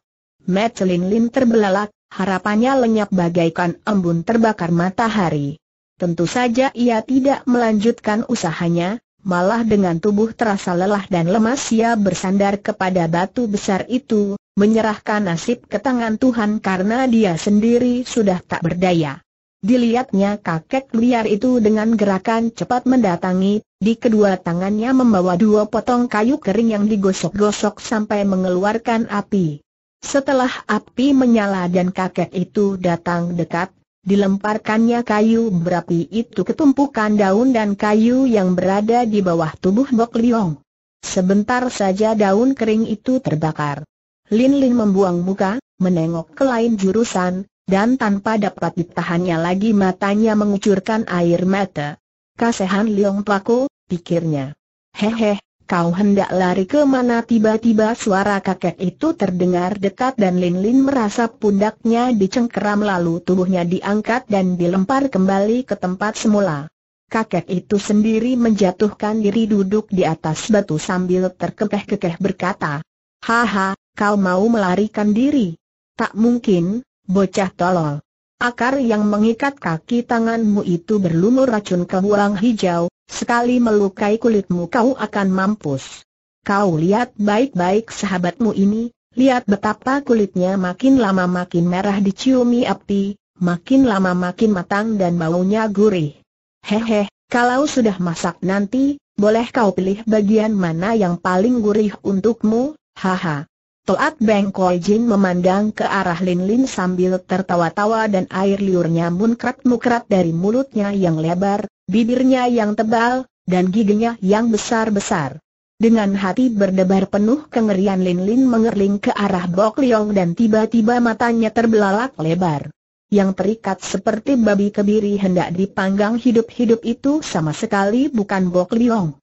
Lin Lin terbelalak, harapannya lenyap bagaikan embun terbakar matahari. Tentu saja ia tidak melanjutkan usahanya, malah dengan tubuh terasa lelah dan lemas ia bersandar kepada batu besar itu, menyerahkan nasib ke tangan Tuhan karena dia sendiri sudah tak berdaya. Dilihatnya kakek liar itu dengan gerakan cepat mendatangi, di kedua tangannya membawa dua potong kayu kering yang digosok-gosok sampai mengeluarkan api. Setelah api menyala dan kakek itu datang dekat, dilemparkannya kayu berapi itu ketumpukan daun dan kayu yang berada di bawah tubuh Bok Liong. Sebentar saja daun kering itu terbakar. Lin Lin membuang muka, menengok ke lain jurusan, dan tanpa dapat ditahannya lagi matanya mengucurkan air mata. Kasehan Liong Pako, pikirnya. Hehe, kau hendak lari ke mana tiba-tiba suara kakek itu terdengar dekat dan Lin Lin merasa pundaknya dicengkeram lalu tubuhnya diangkat dan dilempar kembali ke tempat semula. Kakek itu sendiri menjatuhkan diri duduk di atas batu sambil terkekeh-kekeh berkata, Haha, kau mau melarikan diri? Tak mungkin, Bocah tolol. Akar yang mengikat kaki tanganmu itu berlumur racun kehuang hijau, sekali melukai kulitmu kau akan mampus. Kau lihat baik-baik sahabatmu ini, lihat betapa kulitnya makin lama makin merah diciumi api, makin lama makin matang dan baunya gurih. Hehe, kalau sudah masak nanti, boleh kau pilih bagian mana yang paling gurih untukmu, haha. Toat Beng Koi Jin memandang ke arah Lin Lin sambil tertawa-tawa dan air liurnya munkrat mukrat dari mulutnya yang lebar, bibirnya yang tebal, dan giginya yang besar-besar. Dengan hati berdebar penuh kengerian Lin Lin mengerling ke arah Bok Leong dan tiba-tiba matanya terbelalak lebar. Yang terikat seperti babi kebiri hendak dipanggang hidup-hidup itu sama sekali bukan Bok Leong.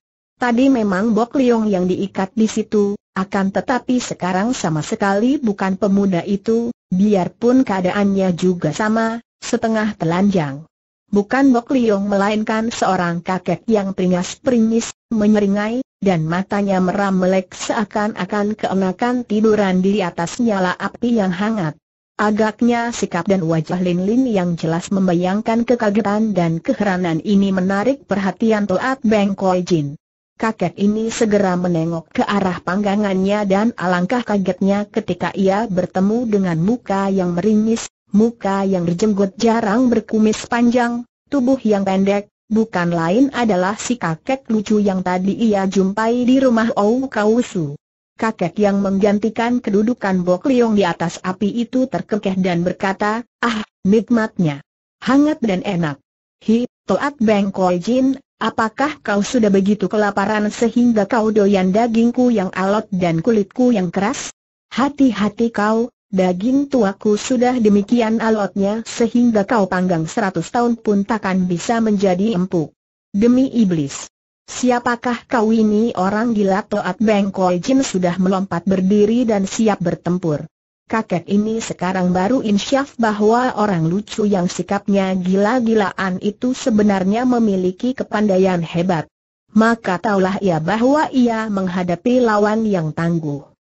Tadi memang Bok Liong yang diikat di situ, akan tetapi sekarang sama sekali bukan pemuda itu, biarpun keadaannya juga sama, setengah telanjang. Bukan Bok Liong melainkan seorang kakek yang peringas-peringis, menyeringai, dan matanya meram melek seakan-akan keenakan tiduran di atas nyala api yang hangat. Agaknya sikap dan wajah Lin Lin yang jelas membayangkan kekagetan dan keheranan ini menarik perhatian Toat Beng Koi Jin. Kakek ini segera menengok ke arah panggangannya dan alangkah kagetnya ketika ia bertemu dengan muka yang meringis, muka yang berjenggot jarang berkumis panjang, tubuh yang pendek, bukan lain adalah si kakek lucu yang tadi ia jumpai di rumah Ou Kausu. Kakek yang menggantikan kedudukan Bok Liong di atas api itu terkekeh dan berkata, ah, nikmatnya. Hangat dan enak. Hi, Toat Beng Koi Jin, apakah kau sudah begitu kelaparan sehingga kau doyan dagingku yang alot dan kulitku yang keras? Hati-hati kau, daging tuaku sudah demikian alotnya sehingga kau panggang seratus tahun pun takkan bisa menjadi empuk. Demi iblis. Siapakah kau ini orang gila Toat Beng Koi Jin sudah melompat berdiri dan siap bertempur kakek ini sekarang baru insyaf bahwa orang lucu yang sikapnya gila-gilaan itu sebenarnya memiliki kepandaian hebat. Maka taulah ia bahwa ia menghadapi lawan yang tangguh.